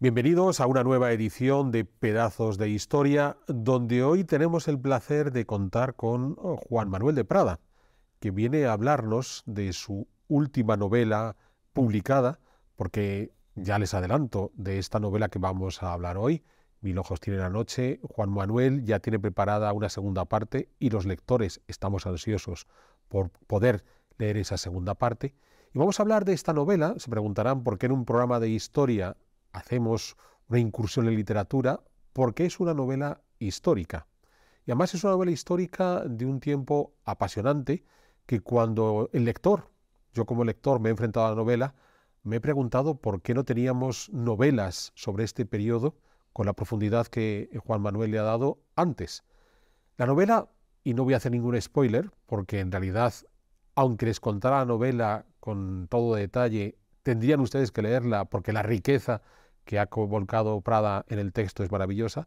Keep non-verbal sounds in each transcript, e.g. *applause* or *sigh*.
Bienvenidos a una nueva edición de Pedazos de Historia, donde hoy tenemos el placer de contar con oh, Juan Manuel de Prada, que viene a hablarnos de su última novela publicada, porque ya les adelanto de esta novela que vamos a hablar hoy. Mil ojos tiene la noche, Juan Manuel ya tiene preparada una segunda parte y los lectores estamos ansiosos por poder leer esa segunda parte. Y vamos a hablar de esta novela, se preguntarán por qué en un programa de historia hacemos una incursión en literatura porque es una novela histórica. Y además es una novela histórica de un tiempo apasionante que cuando el lector, yo como lector me he enfrentado a la novela, me he preguntado por qué no teníamos novelas sobre este periodo con la profundidad que Juan Manuel le ha dado antes. La novela, y no voy a hacer ningún spoiler, porque en realidad, aunque les contara la novela con todo detalle, tendrían ustedes que leerla porque la riqueza que ha convocado Prada en el texto es maravillosa,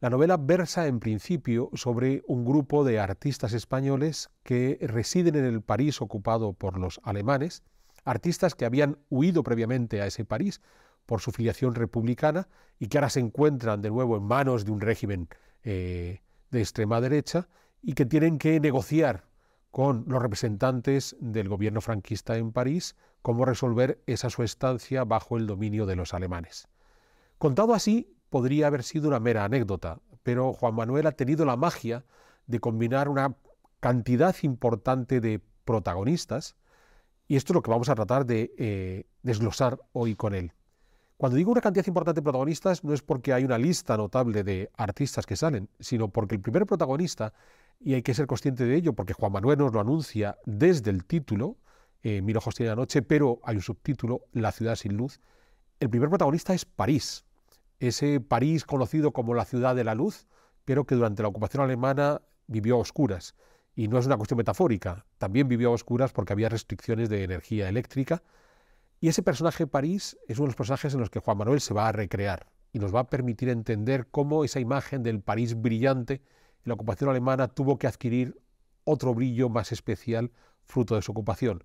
la novela versa en principio sobre un grupo de artistas españoles que residen en el París ocupado por los alemanes, artistas que habían huido previamente a ese París por su filiación republicana y que ahora se encuentran de nuevo en manos de un régimen eh, de extrema derecha y que tienen que negociar con los representantes del gobierno franquista en París cómo resolver esa su estancia bajo el dominio de los alemanes. Contado así, podría haber sido una mera anécdota, pero Juan Manuel ha tenido la magia de combinar una cantidad importante de protagonistas, y esto es lo que vamos a tratar de eh, desglosar hoy con él. Cuando digo una cantidad importante de protagonistas, no es porque hay una lista notable de artistas que salen, sino porque el primer protagonista, y hay que ser consciente de ello, porque Juan Manuel nos lo anuncia desde el título, eh, Mil ojos la noche, pero hay un subtítulo, La ciudad sin luz, el primer protagonista es París ese París conocido como la ciudad de la luz, pero que durante la ocupación alemana vivió a oscuras. Y no es una cuestión metafórica, también vivió a oscuras porque había restricciones de energía eléctrica. Y ese personaje París es uno de los personajes en los que Juan Manuel se va a recrear y nos va a permitir entender cómo esa imagen del París brillante en la ocupación alemana tuvo que adquirir otro brillo más especial fruto de su ocupación.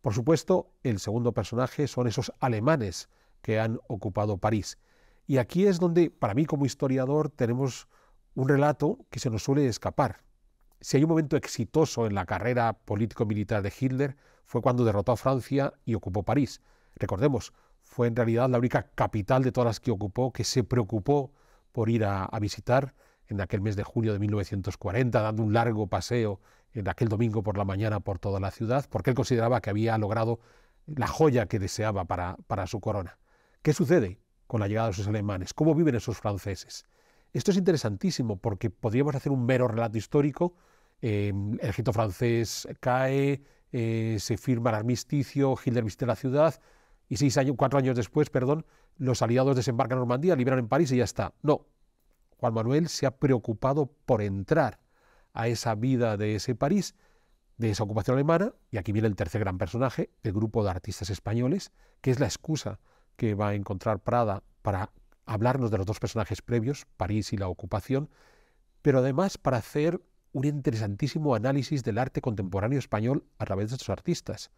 Por supuesto, el segundo personaje son esos alemanes que han ocupado París. Y aquí es donde, para mí como historiador, tenemos un relato que se nos suele escapar. Si hay un momento exitoso en la carrera político-militar de Hitler, fue cuando derrotó a Francia y ocupó París. Recordemos, fue en realidad la única capital de todas las que ocupó que se preocupó por ir a, visitar en aquel mes de junio de 1940, dando un largo paseo en aquel domingo por la mañana por toda la ciudad, porque él consideraba que había logrado la joya que deseaba para, para su corona. ¿Qué sucede? con la llegada de sus alemanes, cómo viven esos franceses. Esto es interesantísimo porque podríamos hacer un mero relato histórico. Eh, el ejército francés cae, eh, se firma el armisticio, Hitler visita la ciudad y seis años, cuatro años después, perdón, los aliados desembarcan en Normandía, liberan en París y ya está. No, Juan Manuel se ha preocupado por entrar a esa vida de ese París, de esa ocupación alemana, y aquí viene el tercer gran personaje, el grupo de artistas españoles, que es la excusa que va a encontrar Prada para hablarnos de los dos personajes previos, París y la ocupación, pero además para hacer un interesantísimo análisis del arte contemporáneo español a través de sus artistas.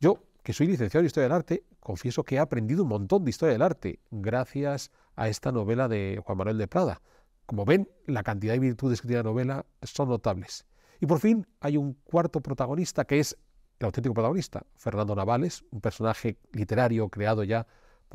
Yo, que soy licenciado en Historia del Arte, confieso que he aprendido un montón de Historia del Arte gracias a esta novela de Juan Manuel de Prada. Como ven, la cantidad de virtudes que tiene la novela son notables. Y por fin hay un cuarto protagonista que es el auténtico protagonista, Fernando Navales, un personaje literario creado ya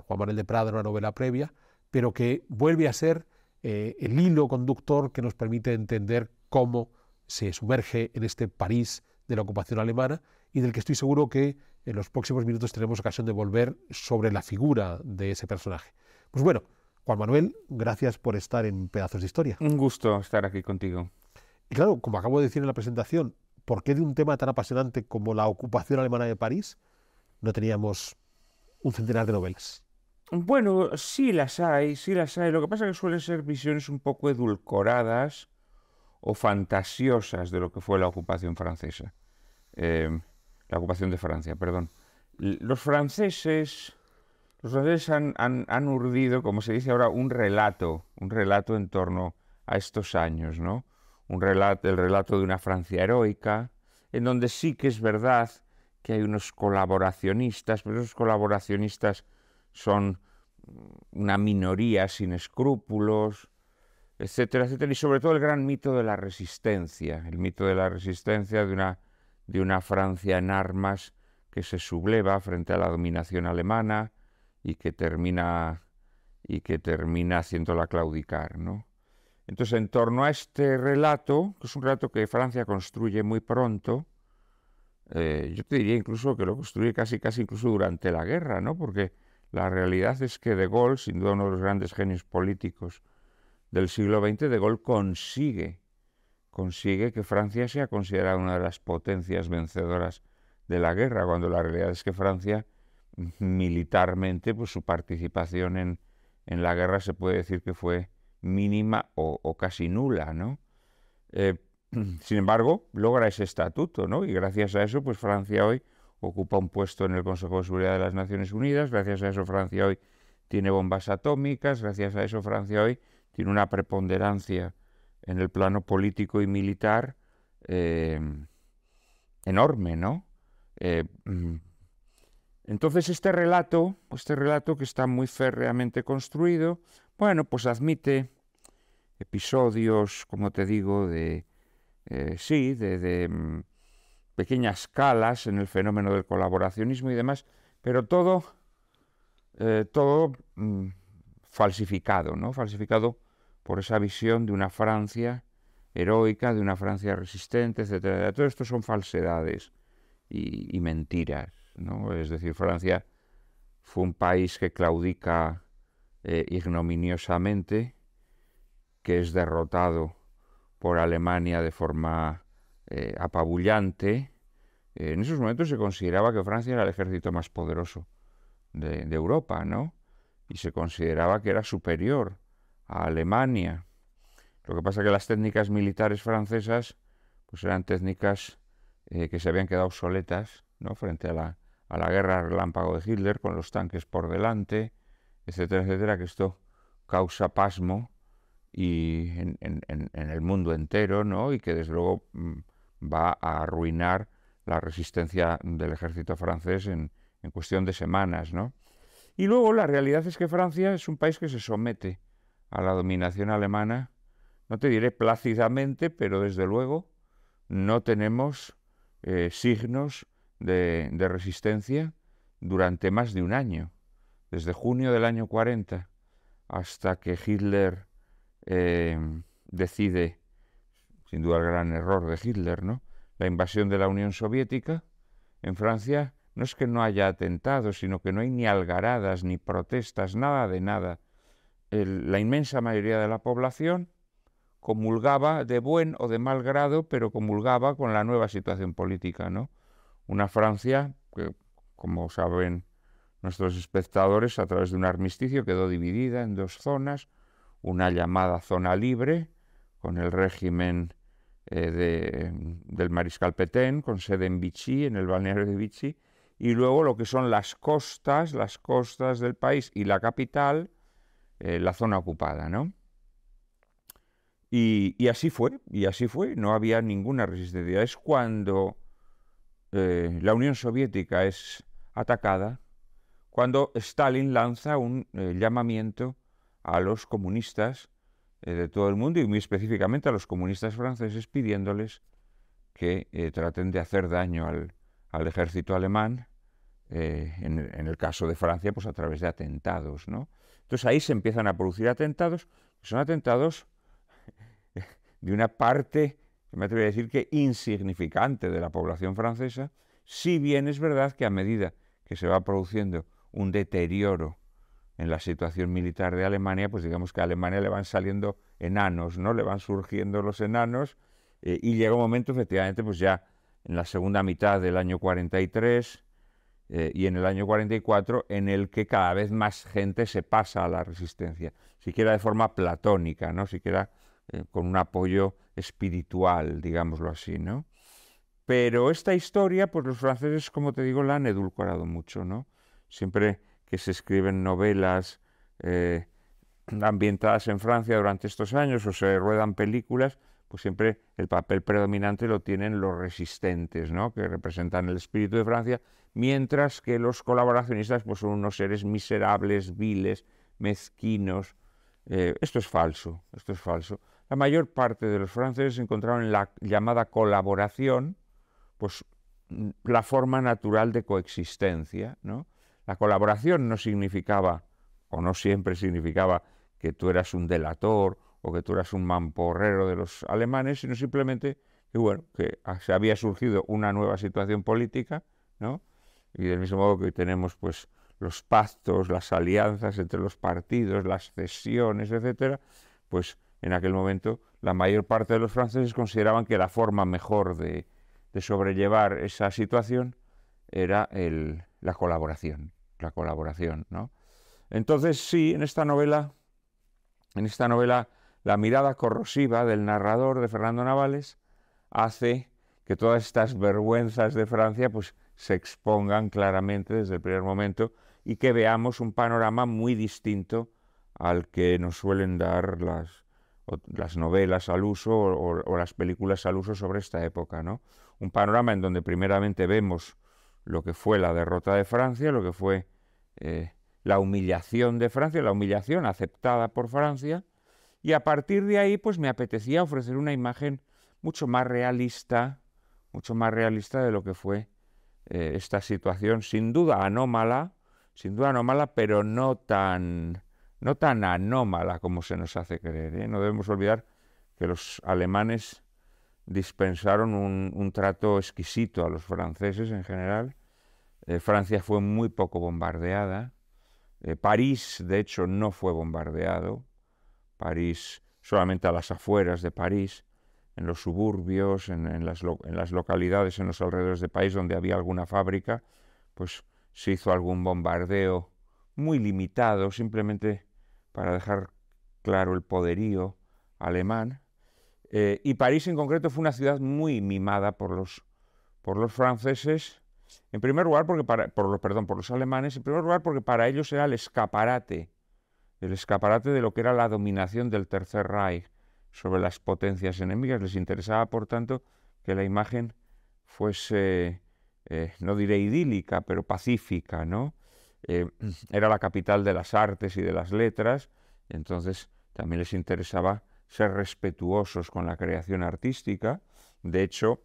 Juan Manuel de Prada en una novela previa, pero que vuelve a ser eh, el hilo conductor que nos permite entender cómo se sumerge en este París de la ocupación alemana y del que estoy seguro que en los próximos minutos tenemos ocasión de volver sobre la figura de ese personaje. Pues bueno, Juan Manuel, gracias por estar en Pedazos de Historia. Un gusto estar aquí contigo. Y claro, como acabo de decir en la presentación, ¿por qué de un tema tan apasionante como la ocupación alemana de París no teníamos un centenar de novelas? Bueno, sí las hay, sí las hay. Lo que pasa es que suelen ser visiones un poco edulcoradas o fantasiosas de lo que fue la ocupación francesa. Em, la ocupación de Francia, perdón. Los franceses, los franceses han, han, urdido, como se dice ahora, un relato, un relato en torno a estos años, ¿no? Un relato, el relato de una Francia heroica, en donde sí que es verdad que hay unos colaboracionistas, pero esos colaboracionistas son mm, una minoría sin escrúpulos, etcétera, etcétera, y sobre todo el gran mito de la resistencia, el mito de la resistencia de una, de una Francia en armas que se subleva frente a la dominación alemana y que termina y que termina haciéndola claudicar, ¿no? Entonces, en torno a este relato, que es un relato que Francia construye muy pronto, eh, yo te diría incluso que lo construye casi, casi incluso durante la guerra, ¿no? Porque la realidad es que De Gaulle, sin duda uno de los grandes genios políticos del siglo XX, De Gaulle consigue, consigue que Francia sea considerada una de las potencias vencedoras de la guerra, cuando la realidad es que Francia, militarmente, pues su participación en, en la guerra se puede decir que fue mínima o, casi nula, ¿no? Eh, *clears throat* sin embargo, logra ese estatuto, ¿no? Y gracias a eso, pues Francia hoy ocupa un puesto en el Consejo de Seguridad de las Naciones Unidas, gracias a eso Francia hoy tiene bombas atómicas, gracias a eso Francia hoy tiene una preponderancia en el plano político y militar eh, enorme, ¿no? Eh, mm. entonces este relato, este relato que está muy férreamente construido, bueno, pues admite episodios, como te digo, de, eh, sí, de mm, pequeñas calas en el fenómeno del colaboracionismo y demás, pero todo, eh, todo mm, falsificado, ¿no? Falsificado por esa visión de una Francia heroica, de una Francia resistente, etcétera. Todo esto son falsedades y, mentiras, ¿no? Es decir, Francia fue un país que claudica eh, ignominiosamente, que es derrotado por Alemania de forma eh, apabullante, eh, en esos momentos se consideraba que Francia era el ejército más poderoso de, Europa, ¿no? Y se consideraba que era superior a Alemania. Lo que pasa es que las técnicas militares francesas pues eran técnicas eh, que se habían quedado obsoletas ¿no? frente a la, guerra relámpago de Hitler, con los tanques por delante, etcétera, etcétera, que esto causa pasmo y en, en el mundo entero, ¿no? y que desde luego mm, va a arruinar la resistencia del ejército francés en, cuestión de semanas, ¿no? Y luego la realidad es que Francia es un país que se somete a la dominación alemana, no te diré plácidamente, pero desde luego no tenemos eh, signos de, resistencia durante más de un año, desde junio del año 40 hasta que Hitler eh, decide sin duda el gran error de Hitler, ¿no? La invasión de la Unión Soviética en Francia no es que no haya atentados, sino que no hay ni algaradas, ni protestas, nada de nada. la inmensa mayoría de la población comulgaba de buen o de mal grado, pero comulgaba con la nueva situación política, ¿no? Una Francia que, como saben nuestros espectadores, a través de un armisticio quedó dividida en dos zonas, una llamada zona libre, con el régimen eh, del Mariscal Petén, con sede en Vichy, en el balneario de Vichy, y luego lo que son las costas, las costas del país y la capital, eh, la zona ocupada, ¿no? Y, así fue, y así fue, no había ninguna resistencia. Es cuando eh, la Unión Soviética es atacada, cuando Stalin lanza un llamamiento a los comunistas eh, de todo el mundo y muy específicamente a los comunistas franceses pidiéndoles que eh, traten de hacer daño al, ejército alemán, eh, en, el caso de Francia, pues a través de atentados. ¿no? Entonces ahí se empiezan a producir atentados, son atentados *laughs* de una parte, me atrevo a decir que insignificante de la población francesa, si bien es verdad que a medida que se va produciendo un deterioro en la situación militar de Alemania, pues digamos que a Alemania le van saliendo enanos, ¿no? Le van surgiendo los enanos eh, y llega un momento, efectivamente, pues ya en la segunda mitad del año 43 eh, y en el año 44, en el que cada vez más gente se pasa a la resistencia, siquiera de forma platónica, ¿no? Siquiera eh, con un apoyo espiritual, digámoslo así, ¿no? Pero esta historia, pues los franceses, como te digo, la han edulcorado mucho, ¿no? Siempre que se escriben novelas eh, *clears throat* ambientadas en Francia durante estos años o se ruedan películas, pues siempre el papel predominante lo tienen los resistentes, ¿no? que representan el espíritu de Francia, mientras que los colaboracionistas pues, son unos seres miserables, viles, mezquinos. Eh, esto es falso, esto es falso. La mayor parte de los franceses encontraron en la llamada colaboración pues, mm, la forma natural de coexistencia, ¿no? La colaboración no significaba, o no siempre significaba, que tú eras un delator o que tú eras un mamporrero de los alemanes, sino simplemente que, bueno, que se había surgido una nueva situación política, ¿no? Y del mismo modo que tenemos, pues, los pactos, las alianzas entre los partidos, las cesiones, etcétera, pues en aquel momento la mayor parte de los franceses consideraban que la forma mejor de, de sobrellevar esa situación era el, la colaboración la colaboración, ¿no? Entonces, sí, en esta novela, en esta novela, la mirada corrosiva del narrador de Fernando Navales hace que todas estas vergüenzas de Francia pues, se expongan claramente desde el primer momento y que veamos un panorama muy distinto al que nos suelen dar las, las novelas al uso o, o, las películas al uso sobre esta época. ¿no? Un panorama en donde primeramente vemos lo que fue la derrota de Francia, lo que fue eh, la humillación de Francia, la humillación aceptada por Francia, y a partir de ahí pues me apetecía ofrecer una imagen mucho más realista, mucho más realista de lo que fue eh, esta situación, sin duda anómala, sin duda anómala, pero no tan, no tan anómala como se nos hace creer. ¿eh? No debemos olvidar que los alemanes dispensaron un, trato exquisito a los franceses en general eh, Francia fue muy poco bombardeada. Eh, París, de hecho, no fue bombardeado. París, solamente a las afueras de París, en los suburbios, en, las, localidades, en los alrededores de París donde había alguna fábrica, pues se hizo algún bombardeo muy limitado, simplemente para dejar claro el poderío alemán. Eh, y París en concreto fue una ciudad muy mimada por los franceses en primer lugar, porque para, por los, perdón, por los alemanes, en primer lugar porque para ellos era el escaparate, el escaparate de lo que era la dominación del Tercer Reich sobre las potencias enemigas. Les interesaba, por tanto, que la imagen fuese, eh, no diré idílica, pero pacífica, ¿no? Eh, *clears throat* era la capital de las artes y de las letras, entonces también les interesaba ser respetuosos con la creación artística. De hecho,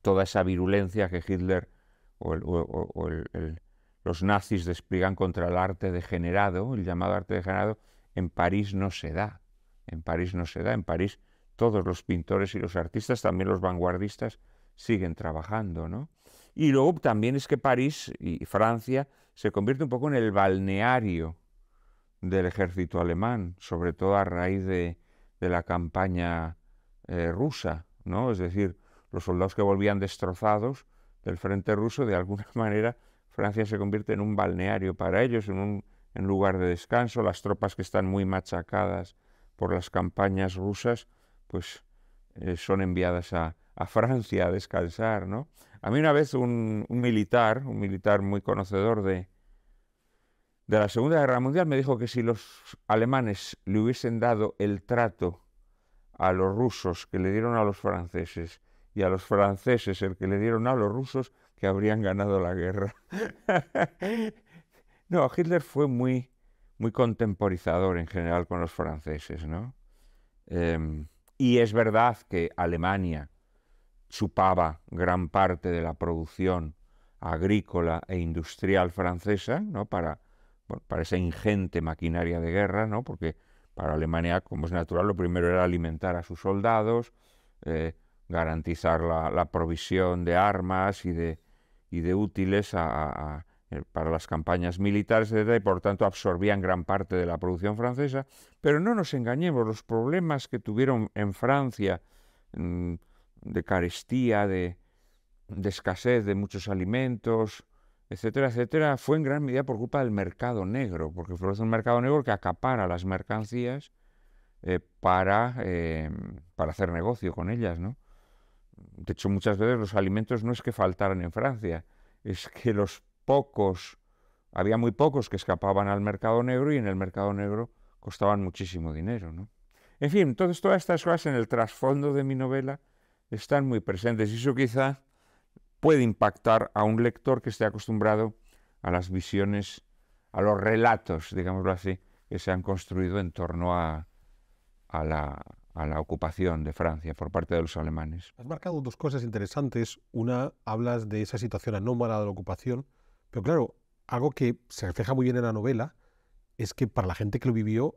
toda esa virulencia que Hitler o, los nazis despliegan contra el arte degenerado, el llamado arte degenerado, en París no se da. En París no se da. En París todos los pintores y los artistas, también los vanguardistas, siguen trabajando, ¿no? Y luego también es que París y Francia se convierte un poco en el balneario del ejército alemán, sobre todo a raíz de, la campaña eh, rusa, ¿no? Es decir, los soldados que volvían destrozados del frente ruso, de alguna *laughs* manera Francia se convierte en un balneario para ellos, en un lugar de descanso. Las tropas que están muy machacadas por las campañas rusas, pues eh, son enviadas a, Francia a descansar, ¿no? A mí una vez un, militar, un militar muy conocedor de, de la Segunda Guerra Mundial me dijo que si los alemanes le hubiesen dado el trato a los rusos que le dieron a los franceses y a los franceses el que le dieron a los rusos que habrían ganado la guerra. *laughs* no, Hitler fue muy, muy contemporizador en general con los franceses, ¿no? Em, y es verdad que Alemania chupaba gran parte de la producción agrícola e industrial francesa, ¿no? Para, para esa ingente maquinaria de guerra, ¿no? Porque para Alemania, como es natural, lo primero era alimentar a sus soldados, eh, garantizar la, provisión de armas y de, de útiles eh, para las campañas militares, etc., y por tanto absorbían gran parte de la producción francesa. Pero no nos engañemos, los problemas que tuvieron en Francia mm, de carestía, de, escasez de muchos alimentos, etcétera, etcétera, fue en gran medida por culpa del mercado negro, porque fue un mercado negro que acapara las mercancías eh, para, eh, para hacer negocio con ellas, ¿no? De hecho, muchas veces los alimentos no es que faltaran en Francia, es que los pocos, había muy pocos que escapaban al mercado negro y en el mercado negro costaban muchísimo dinero. En fin, entonces todas estas cosas en el trasfondo de mi novela están muy presentes y eso quizá puede impactar a un lector que esté acostumbrado a las visiones, a los relatos, digámoslo así, que se han construido en torno a la, a la ocupación de Francia por parte de los alemanes. Has marcado dos cosas interesantes. Una, hablas de esa situación anómala de la ocupación, pero claro, algo que se refleja muy bien en la novela es que para la gente que lo vivió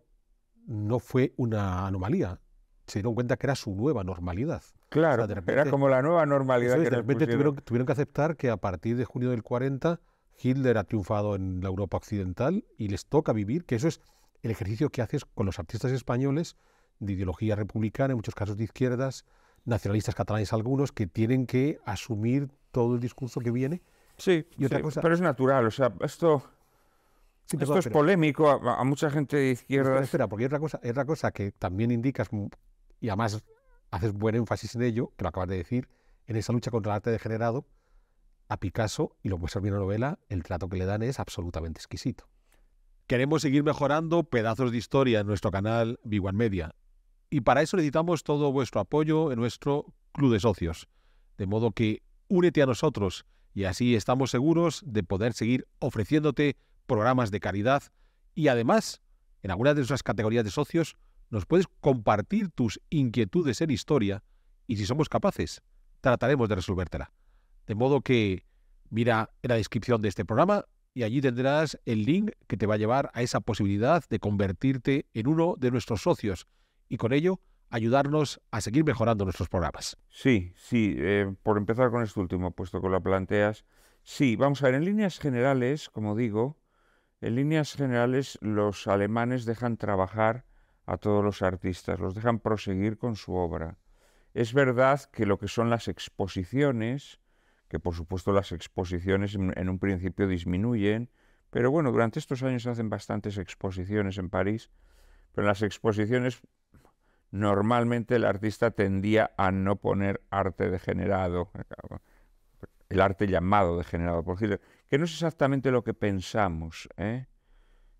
no fue una anomalía. Se dieron cuenta que era su nueva normalidad. Claro, era como la nueva normalidad. que de repente tuvieron, tuvieron que aceptar que a partir de junio del 40 Hitler ha triunfado en la Europa occidental y les toca vivir, que eso es el ejercicio que haces con los artistas españoles de ideología republicana, en muchos casos de izquierdas, nacionalistas catalanes algunos, que tienen que asumir todo el discurso que viene. Sí, y otra cosa, pero es natural, o sea, esto... esto es polémico a, mucha gente de izquierda. Espera, porque hay otra cosa, otra cosa que también indicas, mm, y además haces buen énfasis en ello, que lo acabas de decir, en esa lucha contra el arte degenerado, a Picasso, y lo muestra bien la novela, el trato que le dan es absolutamente exquisito. Queremos seguir mejorando pedazos de historia en nuestro canal Viguan Media. Y para eso necesitamos todo vuestro apoyo en nuestro club de socios. De modo que únete a nosotros y así estamos seguros de poder seguir ofreciéndote programas de caridad. y además, en algunas de nuestras categorías de socios, nos puedes compartir tus inquietudes en historia y si somos capaces, trataremos de resolvértela. De modo que mira en la descripción de este programa y allí tendrás el link que te va a llevar a esa posibilidad de convertirte en uno de nuestros socios y con ello ayudarnos a seguir mejorando nuestros programas. Sí, sí, eh, por empezar con este último, puesto que lo planteas, sí, vamos a ver, en líneas generales, como digo, en líneas generales los alemanes dejan trabajar a todos los artistas, los dejan proseguir con su obra. Es verdad que lo que son las exposiciones, que por supuesto las exposiciones en, un principio disminuyen, pero bueno, durante estos años hacen bastantes exposiciones en París, pero en las exposiciones normalmente el artista tendía a no poner arte degenerado, el arte llamado degenerado por Hitler, que no es exactamente lo que pensamos. ¿eh?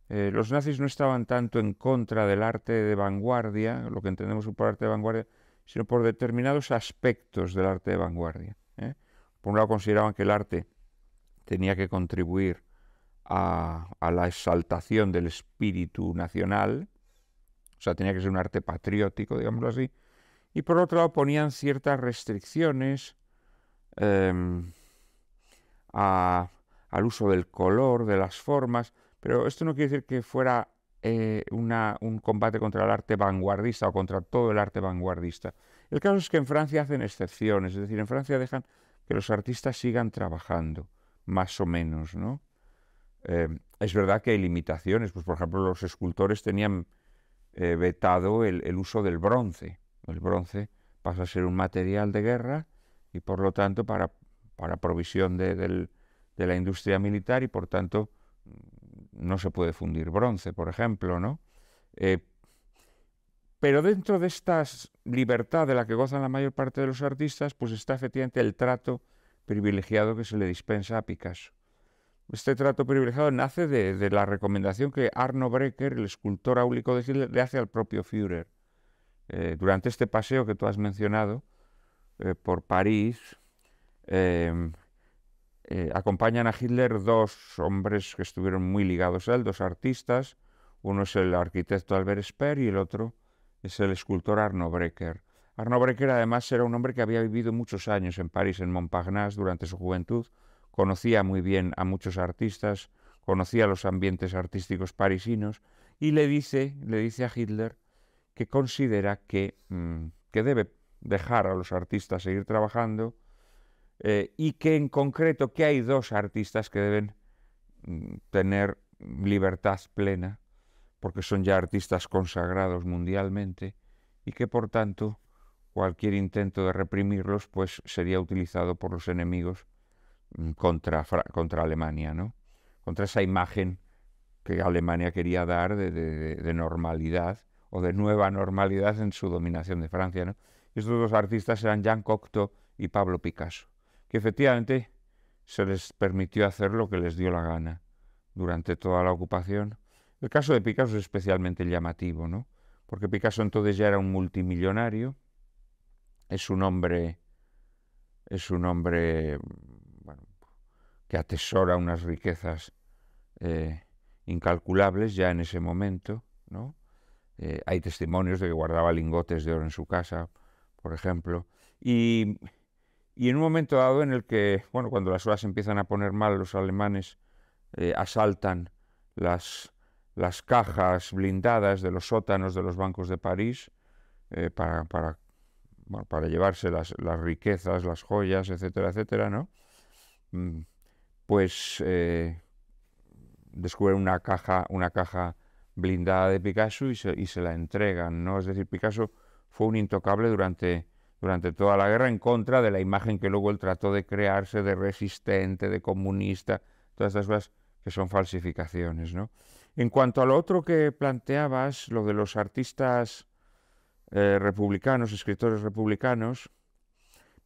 Eh, los nazis no estaban tanto en contra del arte de vanguardia, lo que entendemos por arte de vanguardia, sino por determinados aspectos del arte de vanguardia. ¿eh? Por un lado consideraban que el arte tenía que contribuir a la exaltación del espíritu nacional, o sea, tenía que ser un arte patriótico, digámoslo así. Y por otro lado ponían ciertas restricciones em, al uso del color, de las formas, pero esto no quiere decir que fuera eh, un combate contra el arte vanguardista o contra todo el arte vanguardista. El caso es que en Francia hacen excepciones, es decir, en Francia dejan que los artistas sigan trabajando, más o menos, ¿no? Em, es verdad que hay limitaciones, pues por ejemplo los escultores tenían eh, vetado el, uso del bronce. El bronce pasa a ser un material de guerra y por lo tanto para, provisión de, la industria militar y por tanto mm, no se puede fundir bronce, por ejemplo, ¿no? Eh, pero dentro de esta libertad de la que gozan la mayor parte de los artistas, pues está efectivamente el trato privilegiado que se le dispensa a Picasso. Este trato privilegiado nace de, la recomendación que Arno Brecker, el escultor áulico de Hitler, le hace al propio Führer. Eh, durante este paseo que tú has mencionado eh, por París, em, eh, acompañan a Hitler dos hombres que estuvieron muy ligados a él, dos artistas. Uno es el arquitecto Albert Speer y el otro es el escultor Arno Brecker. Arno Brecker además era un hombre que había vivido muchos años en París, en Montparnasse, durante su juventud, Conocía muy bien a muchos artistas, conocía los ambientes artísticos parisinos y le dice, le dice a Hitler que considera que, mm, debe dejar a los artistas seguir trabajando eh, y que en concreto que hay dos artistas que deben mm, tener libertad plena porque son ya artistas consagrados mundialmente y que por tanto cualquier intento de reprimirlos pues sería utilizado por los enemigos Mm, contra, contra Alemania, ¿no? contra esa imagen que Alemania quería dar de, normalidad o de nueva normalidad en su dominación de Francia. ¿no? Estos dos artistas eran Jean Cocteau y Pablo Picasso, que efectivamente se les permitió hacer lo que les dio la gana durante toda la ocupación. El caso de Picasso es especialmente llamativo, ¿no? porque Picasso entonces ya era un multimillonario, es un hombre, es un hombre que atesora unas riquezas eh, incalculables ya en ese momento. ¿no? Eh, hay testimonios de que guardaba lingotes de oro en su casa, por ejemplo. Y, en un momento dado en el que, bueno, cuando las olas empiezan a poner mal, los alemanes eh, asaltan las, las cajas blindadas de los sótanos de los bancos de París para, para llevarse las, las, riquezas, las joyas, etcétera, etcétera, ¿no? Mm, pues eh, descubren una caja, una caja blindada de Picasso y se, la entregan, ¿no? Es decir, Picasso fue un intocable durante, durante toda la guerra en contra de la imagen que luego él trató de crearse de resistente, de comunista, todas estas cosas que son falsificaciones, ¿no? En cuanto a lo otro que planteabas, lo de los artistas eh, republicanos, escritores republicanos,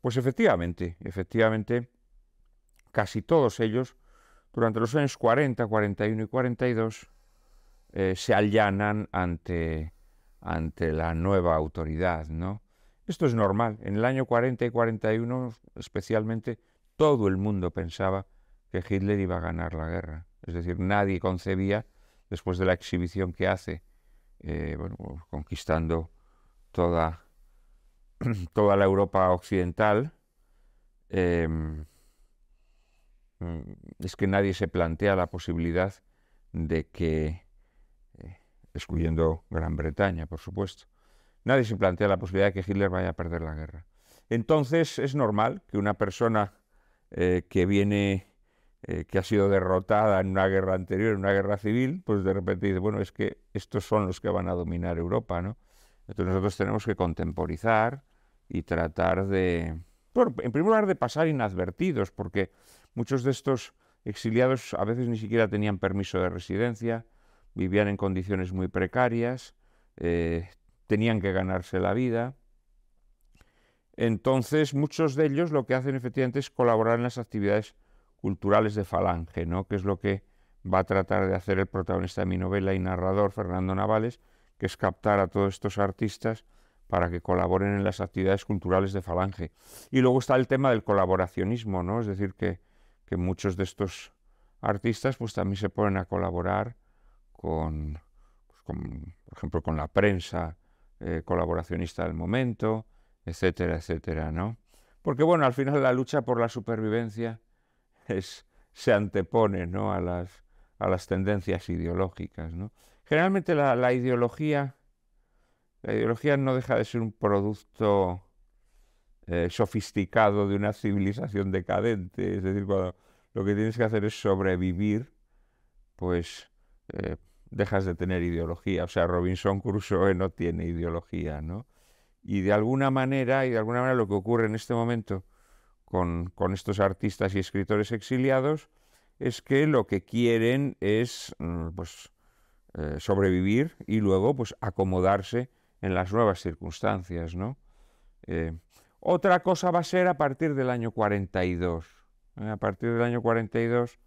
pues efectivamente, efectivamente, casi todos ellos, durante los años 40, 41 y 42, eh, se allanan ante, ante la nueva autoridad. ¿no? Esto es normal. En el año 40 y 41, especialmente, todo el mundo pensaba que Hitler iba a ganar la guerra. Es decir, nadie concebía, después de la exhibición que hace, eh, conquistando toda, *clears throat* toda la Europa occidental, em, Mm, es que nadie se plantea la posibilidad de que, eh, excluyendo Gran Bretaña, por supuesto, nadie se plantea la posibilidad de que Hitler vaya a perder la guerra. Entonces es normal que una persona eh, que viene, eh, que ha sido derrotada en una guerra anterior, en una guerra civil, pues de repente dice, bueno, es que estos son los que van a dominar Europa, ¿no? Entonces nosotros tenemos que contemporizar y tratar de, bueno, en primer lugar de pasar inadvertidos, porque Muchos de estos exiliados a veces ni siquiera tenían permiso de residencia, vivían en condiciones muy precarias, eh, tenían que ganarse la vida. Entonces, muchos de ellos lo que hacen efectivamente es colaborar en las actividades culturales de Falange, ¿no? que es lo que va a tratar de hacer el protagonista de mi novela y narrador, Fernando Navales, que es captar a todos estos artistas para que colaboren en las actividades culturales de Falange. Y luego está el tema del colaboracionismo, ¿no? es decir, que que muchos de estos artistas pues también se ponen a colaborar con, pues, por ejemplo, con la prensa eh, colaboracionista del momento, etcétera, etcétera, ¿no? Porque bueno, al final la lucha por la supervivencia es, se antepone a, las, a las tendencias ideológicas, ¿no? Generalmente la, ideología... La ideología no deja de ser un producto eh, sofisticado de una civilización decadente. Es decir, cuando lo que tienes que hacer es sobrevivir, pues eh, dejas de tener ideología. O sea, Robinson Crusoe no tiene ideología, ¿no? Y de alguna manera, y de alguna manera lo que ocurre en este momento con, estos artistas y escritores exiliados es que lo que quieren es mm, pues, eh, sobrevivir y luego pues, acomodarse en las nuevas circunstancias, ¿no? Otra cosa va a ser a partir del año 42. ¿eh? A partir del año 42,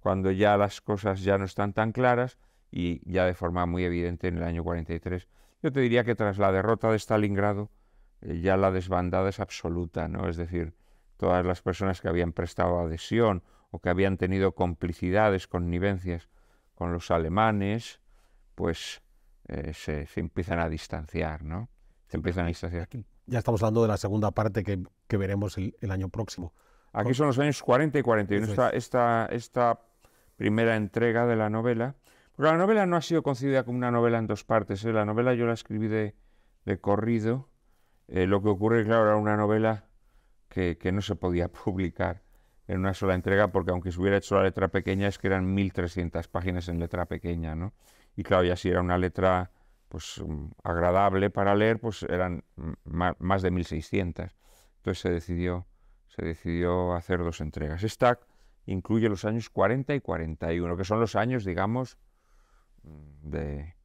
cuando ya las cosas ya no están tan claras y ya de forma muy evidente en el año 43. Yo te diría que tras la derrota de Stalingrado, eh, ya la desbandada es absoluta, ¿no? Es decir, todas las personas que habían prestado adhesión o que habían tenido complicidades, connivencias con los alemanes, pues eh, se, empiezan a distanciar, ¿no? Se empiezan a distanciar ya estamos hablando de la segunda parte que, veremos el, año próximo. Aquí son los años 40 y 41, esta, esta, primera entrega de la novela. Porque la novela no ha sido concebida como una novela en dos partes. ¿eh? La novela yo la escribí de, de corrido. Eh, lo que ocurre, claro, era una novela que, no se podía *laughs* publicar en una sola entrega, porque aunque se hubiera hecho la letra pequeña, es que eran 1.300 páginas en letra pequeña, ¿no? Y claro, ya si era una letra pues, mm, agradable para leer, pues eran más de 1600. Entonces se decidió, se decidió hacer dos entregas. Esta incluye los años 40 y 41, que son los años, digamos, mm, de,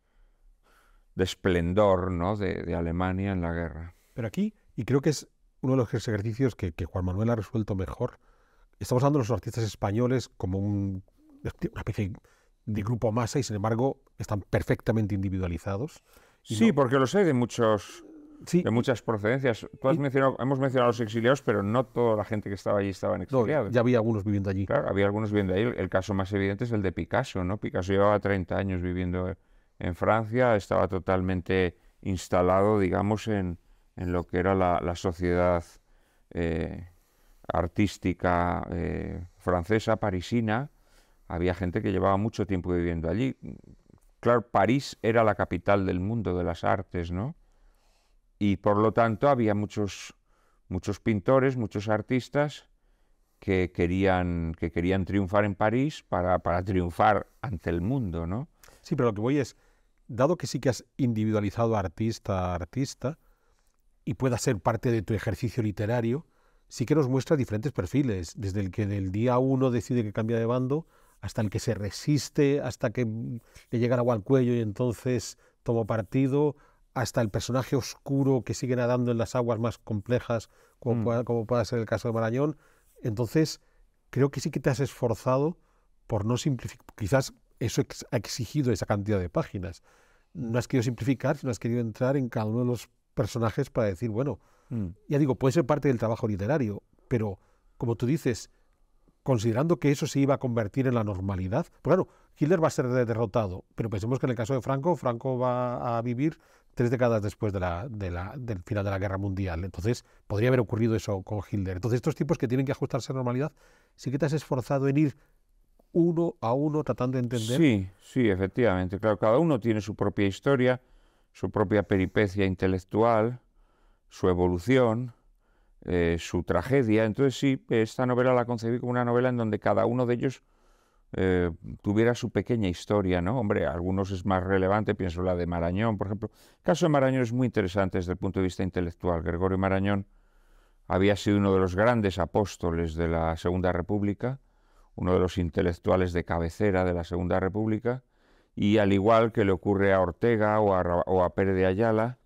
de esplendor ¿no? de, Alemania en la guerra. Pero aquí, y creo que es uno de los ejercicios que, Juan Manuel ha resuelto mejor, estamos hablando de los artistas españoles como un, una especie de de grupo masa y sin embargo están perfectamente individualizados. Sí, porque los hay de muchos Sí. de muchas procedencias. hemos mencionado a los exiliados, pero no toda la gente que estaba allí estaba exiliada ya había algunos viviendo allí. Claro, había algunos viviendo allí. El, caso más evidente es el de Picasso, ¿no? Picasso llevaba 30 años viviendo en Francia, estaba totalmente instalado, digamos, en, en lo que era la, sociedad eh, artística eh, francesa, parisina, había gente que llevaba mucho tiempo viviendo allí. Claro, París era la capital del mundo de las artes, ¿no? Y por lo tanto había muchos, muchos pintores, muchos artistas que querían, que querían triunfar en París para, para triunfar ante el mundo, ¿no? Sí, pero lo que voy es, dado que sí que has individualizado artista a artista y pueda ser parte de tu ejercicio literario, sí que nos muestra diferentes perfiles, desde el que en el día uno decide que cambia de bando hasta el que se resiste, hasta que le llega el agua al cuello y entonces toma partido, hasta el personaje oscuro que sigue nadando en las aguas más complejas, como, mm. pueda, como ser el caso de Marañón. Entonces, creo que sí que te has esforzado por no simplificar. Quizás eso ha exigido esa cantidad de páginas. No has querido simplificar, sino has querido entrar en cada uno de los personajes para decir, bueno, mm. ya digo, puede ser parte del trabajo literario, pero como tú dices, considerando que eso se iba a convertir en la normalidad. claro, Hitler va a ser derrotado, pero pensemos que en el caso de Franco, Franco va a vivir tres décadas después de la, la, del final de la guerra mundial. Entonces, podría haber ocurrido eso con Hitler. Entonces, estos tipos que tienen que ajustarse a la normalidad, sí que te has esforzado en ir uno a uno tratando de entender. Sí, sí, efectivamente. Claro, cada uno tiene su propia historia, su propia peripecia intelectual, su evolución. Eh, su tragedia. Entonces sí, esta novela la concebí como una novela en donde cada uno de ellos eh, tuviera su pequeña historia, ¿no? Hombre, algunos es más relevante, pienso la de Marañón, por ejemplo. El caso de Marañón es muy interesante desde el punto de vista intelectual. Gregorio Marañón había sido uno de los grandes apóstoles de la Segunda República, uno de los intelectuales de cabecera de la Segunda República, y al igual que le ocurre a Ortega o a, Pérez de Ayala,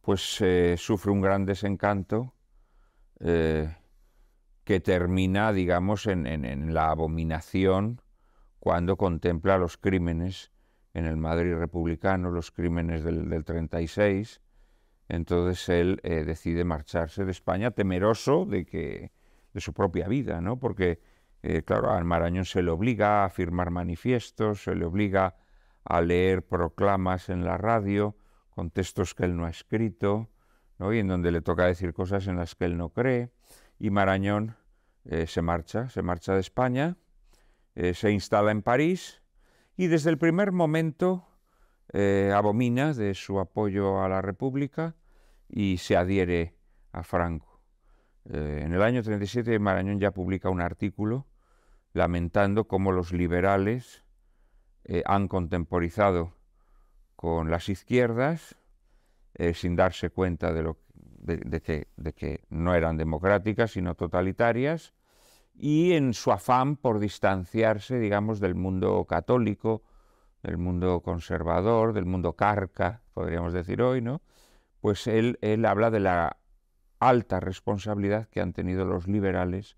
pues eh, sufre un gran desencanto eh, que termina, digamos, en, la abominación cuando contempla los crímenes en el Madrid republicano, los crímenes del, 36. Entonces él eh, decide marcharse de España temeroso de que de su propia vida, ¿no? Porque eh, claro, al Marañón se le obliga a firmar manifiestos, se le obliga a leer proclamas en la radio con textos que él no ha escrito, y en donde le toca decir cosas en las que él no cree. Y Marañón eh, se marcha, se marcha de España, eh, se instala en París y desde el primer momento eh, abomina de su apoyo a la República y se adhiere a Franco. en el año 37 Marañón ya publica un artículo lamentando cómo los liberales han contemporizado con las izquierdas eh, sin darse cuenta de, lo, de, que, no eran democráticas, sino totalitarias, y en su afán por distanciarse, digamos, del mundo católico, del mundo conservador, del mundo carca, podríamos decir hoy, ¿no? Pues él, él habla de la alta responsabilidad que han tenido los liberales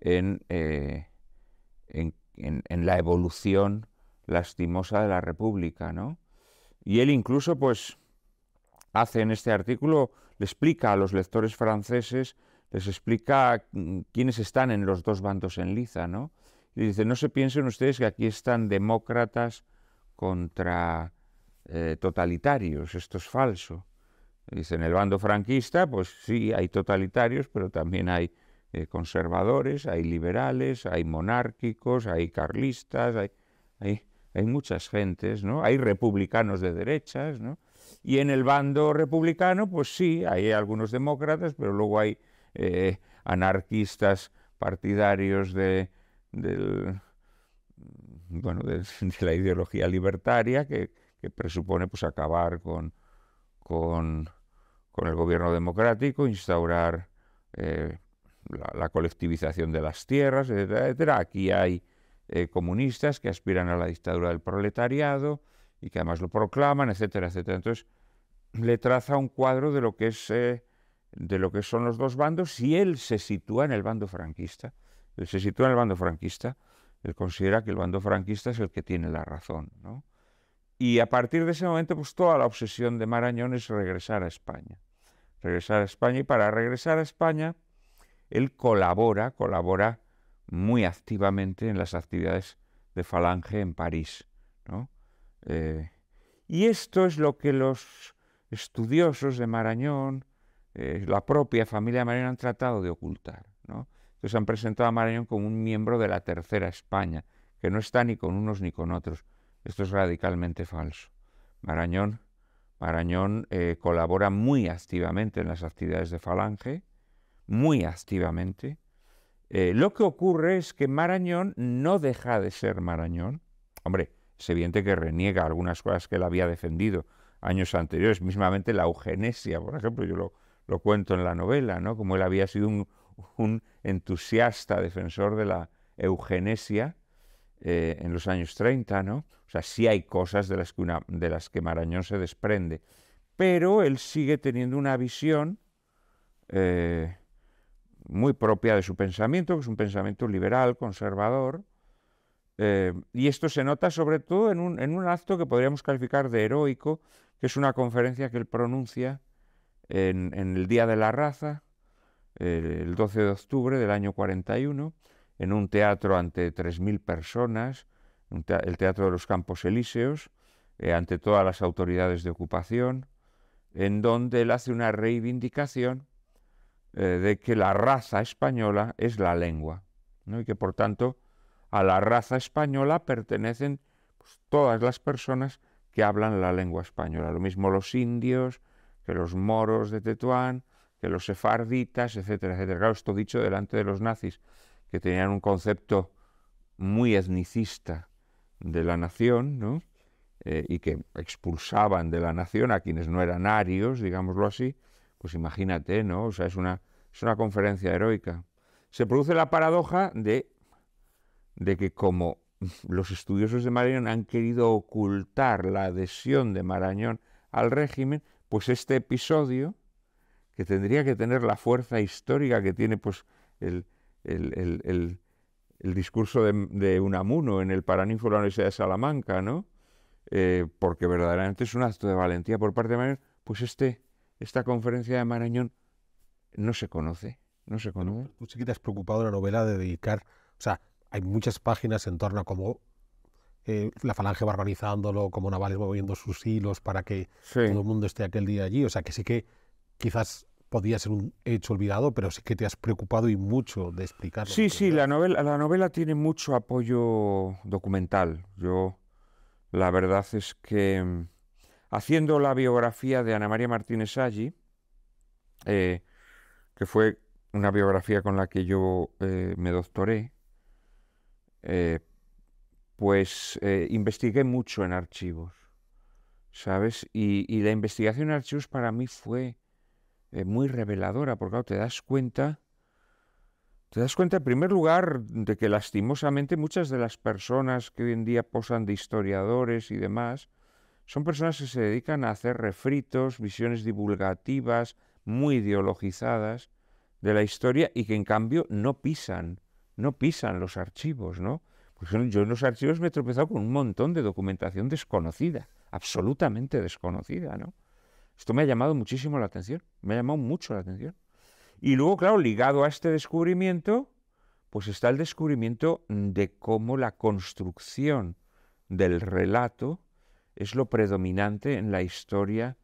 en, eh, en, en, la evolución lastimosa de la República, ¿no? Y él incluso, pues, hace en este artículo, le explica a los lectores franceses, les explica mm, quiénes están en los dos bandos en liza, ¿no? Y dice, no se piensen ustedes que aquí están demócratas contra eh, totalitarios, esto es falso. Dice, en el bando franquista, pues sí, hay totalitarios, pero también hay eh, conservadores, hay liberales, hay monárquicos, hay carlistas, hay, hay, hay muchas gentes, ¿no? Hay republicanos de derechas, ¿no? Y en el bando republicano, pues sí, hay algunos demócratas, pero luego hay eh, anarquistas partidarios de, del, de, la ideología libertaria que, presupone pues, acabar con, con, el gobierno democrático, instaurar eh, la, colectivización de las tierras, etcétera, Aquí hay eh, comunistas que aspiran a la dictadura del proletariado, y que además lo proclaman, etcétera, etcétera. Entonces, le traza un cuadro de lo que, es, eh, de lo que son los dos bandos y él se sitúa en el bando franquista. Él se sitúa en el bando franquista. Él considera que el bando franquista es el que tiene la razón. Y a partir de ese momento, pues toda la obsesión de Marañón es regresar a España. Regresar a España y para regresar a España, él colabora, colabora muy activamente en las actividades de Falange en París. Eh, y esto es lo que los estudiosos de Marañón, eh, la propia familia Marañón, han tratado de ocultar. ¿no? Entonces han presentado a Marañón como un miembro de la Tercera España, que no está ni con unos ni con otros. Esto es radicalmente falso. Marañón, Marañón eh, colabora muy activamente en las actividades de Falange, muy activamente. lo que ocurre es que Marañón no deja de ser Marañón. Hombre, es evidente que reniega algunas cosas que él había defendido años anteriores, mismamente la eugenesia, por ejemplo, yo lo, cuento en la novela, ¿no? como él había sido un, entusiasta defensor de la eugenesia eh, en los años 30, ¿no? o sea, sí hay cosas de las, que una, de las que Marañón se desprende, pero él sigue teniendo una visión eh, muy propia de su pensamiento, que es un pensamiento liberal, conservador, eh, y esto se nota sobre todo en un, en un, acto que podríamos calificar de heroico, que es una conferencia que él pronuncia en, el Día de la Raza, eh, el 12 de octubre del año 41, en un teatro ante 3.000 personas, el Teatro de los Campos Elíseos, eh, ante todas las autoridades de ocupación, en donde él hace una reivindicación de que la raza española es la lengua, y que por tanto a la raza española pertenecen pues, todas las personas que hablan la lengua española. Lo mismo los indios, que los moros de Tetuán, que los sefarditas, etcétera, etcétera. esto dicho delante de los nazis, que tenían un concepto muy etnicista de la nación, ¿no? Eh, y que expulsaban de la nación a quienes no eran arios, digámoslo así, pues imagínate, ¿no? O sea, es una, es una conferencia heroica. Se produce la paradoja de de que como los estudiosos de Marañón han querido ocultar la adhesión de Marañón al régimen, pues este episodio, que tendría que tener la fuerza histórica que tiene pues, el, el, discurso de, de, Unamuno en el Paraninfo de la Universidad de Salamanca, ¿no? Eh, porque verdaderamente es un acto de valentía por parte de Marañón, pues este, esta conferencia de Marañón no se conoce, no se conoce. Tú preocupado de la novela de dedicar, o sea, hay muchas páginas en torno a cómo eh, la falange barbarizándolo, como navales moviendo sus hilos para que todo el mundo esté aquel día allí. O sea, que sí que quizás podía ser un hecho olvidado, pero sí que te has preocupado y mucho de explicarlo. Sí, sí, la novela, la novela tiene mucho apoyo documental. Yo, la verdad es que mm, haciendo la biografía de Ana María Martínez Allí, eh, que fue una biografía con la que yo eh, me doctoré, eh, pues eh, investigué mucho en archivos, ¿sabes? Y, la investigación en archivos para mí fue eh, muy reveladora, porque te das cuenta, te das cuenta en primer lugar de que lastimosamente muchas de las personas que hoy en día posan de historiadores y demás, son personas que se dedican a hacer refritos, visiones divulgativas, muy ideologizadas de la historia y que en cambio no pisan no pisan los archivos, ¿no? Pues yo en los archivos me he tropezado con un montón de documentación desconocida, absolutamente desconocida, ¿no? Esto me ha llamado muchísimo la atención, me ha llamado mucho la atención. Y luego, claro, ligado a este descubrimiento, pues está el descubrimiento de cómo la construcción del relato es lo predominante en la historia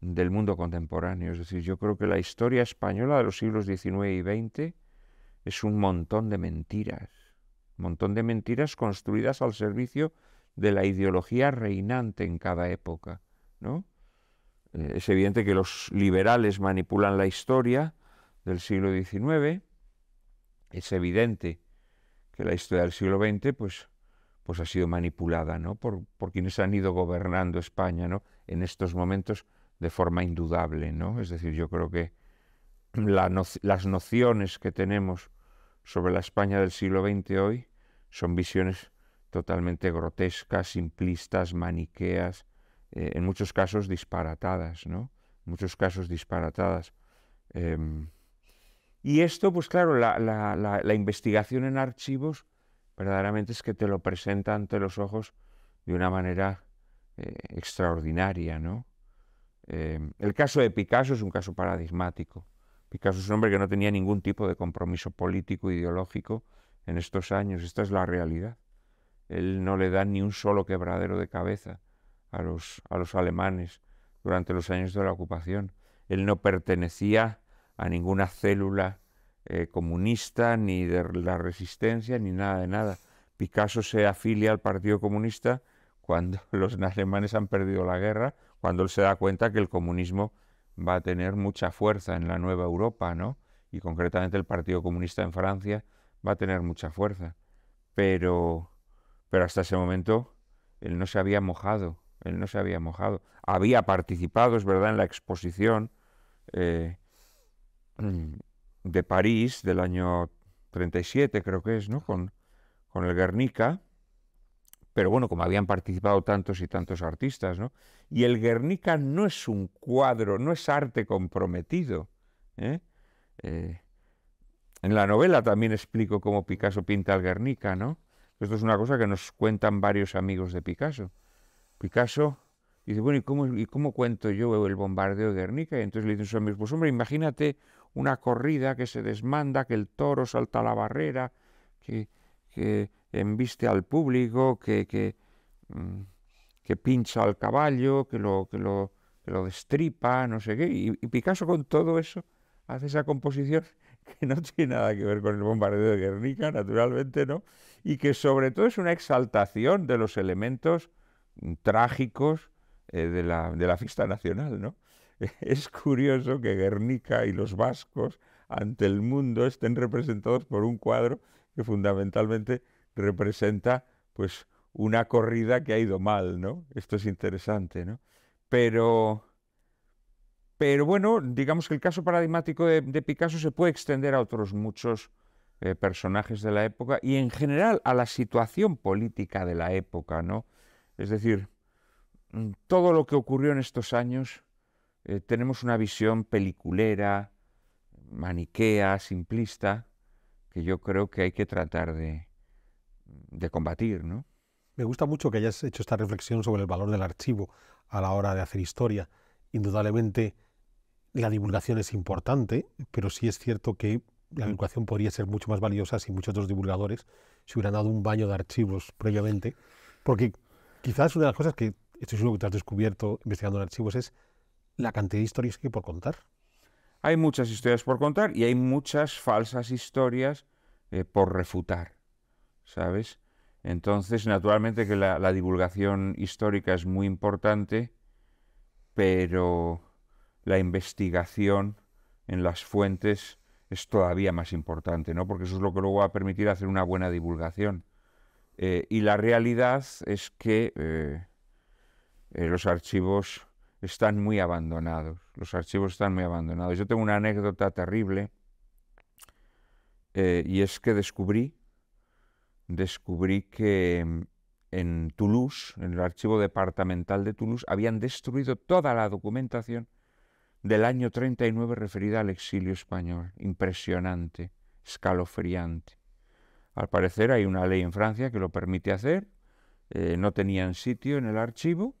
del mundo contemporáneo. Es decir, yo creo que la historia española de los siglos XIX y XX es un montón de mentiras, un montón de mentiras construidas al servicio de la ideología reinante en cada época, ¿no? Eh, es evidente que los liberales manipulan la historia del siglo XIX, es evidente que la historia del siglo XX, pues, pues ha sido manipulada, ¿no? Por, quienes han ido gobernando España, ¿no? En estos momentos de forma indudable, ¿no? Es decir, yo creo que las nociones que tenemos sobre la España del siglo XX hoy son visiones totalmente grotescas, simplistas, maniqueas, eh, en muchos casos disparatadas, ¿no? muchos casos disparatadas. Em, y esto, pues claro, la, investigación en archivos verdaderamente es que te lo presenta ante los ojos de una manera eh, extraordinaria, ¿no? Em, el caso de Picasso es un caso paradigmático. Picasso es un hombre que no tenía ningún tipo de compromiso político, ideológico en estos años. Esta es la realidad. Él no le da ni un solo quebradero de cabeza a los, alemanes durante los años de la ocupación. Él no pertenecía a ninguna célula eh, comunista, ni de la resistencia, ni nada de nada. Picasso se afilia al Partido Comunista cuando *laughs* los alemanes han perdido la guerra, cuando él se da cuenta que el comunismo va a tener mucha fuerza en la nueva Europa, ¿no? Y concretamente el Partido Comunista en Francia va a tener mucha fuerza. Pero, pero hasta ese momento él no se había mojado, él no se había mojado. Había participado, es verdad, en la exposición eh, de París del año 37, creo que es, ¿no? Con, con el Guernica, pero bueno, como habían participado tantos y tantos artistas, ¿no? Y el Guernica no es un cuadro, no es arte comprometido. ¿eh? eh en la novela también explico cómo Picasso pinta el Guernica, ¿no? Esto es una cosa que nos cuentan varios amigos de Picasso. Picasso dice, bueno, ¿y cómo, cuento yo el bombardeo de Guernica? Y entonces le dicen sus amigos, pues hombre, imagínate una corrida que se desmanda, que el toro salta la barrera, que embiste al público, que, que, mm, pincha al caballo, que lo, que lo, destripa, no sé qué. Y, Picasso con todo eso hace esa composición *laughs* que no tiene nada que ver con el bombardeo de Guernica, naturalmente no, y que sobre todo es una exaltación de los elementos mm, trágicos eh, de, la, fiesta nacional, ¿no? *laughs* Es curioso que Guernica y los vascos ante el mundo estén representados por un cuadro que fundamentalmente representa pues una corrida que ha ido mal, ¿no? Esto es interesante, ¿no? Pero, pero bueno, digamos que el caso paradigmático de, Picasso se puede extender a otros muchos eh, personajes de la época y en general a la situación política de la época, ¿no? Es decir, mm, todo lo que ocurrió en estos años eh, tenemos una visión peliculera, maniquea, simplista, que yo creo que hay que tratar de, de combatir, Me gusta mucho que hayas hecho esta reflexión sobre el valor del archivo a la hora de hacer historia. Indudablemente la divulgación es importante, pero sí es cierto que la divulgación mm. podría ser mucho más valiosa si muchos otros divulgadores se hubieran dado un baño de archivos previamente, porque quizás una de las cosas que esto es lo que te has descubierto investigando en archivos es la cantidad de historias que hay por contar. Hay muchas historias por contar y hay muchas falsas historias eh, por refutar. ¿sabes? Entonces, naturalmente que la, divulgación histórica es muy importante, pero la investigación en las fuentes es todavía más importante, ¿no? Porque eso es lo que luego va a permitir hacer una buena divulgación. Eh, y la realidad es que eh, eh, los archivos están muy abandonados. Los archivos están muy abandonados. Yo tengo una anécdota terrible y es que descubrí descubrí que mm, en Toulouse, en el archivo departamental de Toulouse, habían destruido toda la documentación del año 39 referida al exilio español. Impresionante, escalofriante. Al parecer hay una ley en Francia que lo permite hacer. Eh, no tenían sitio en el archivo,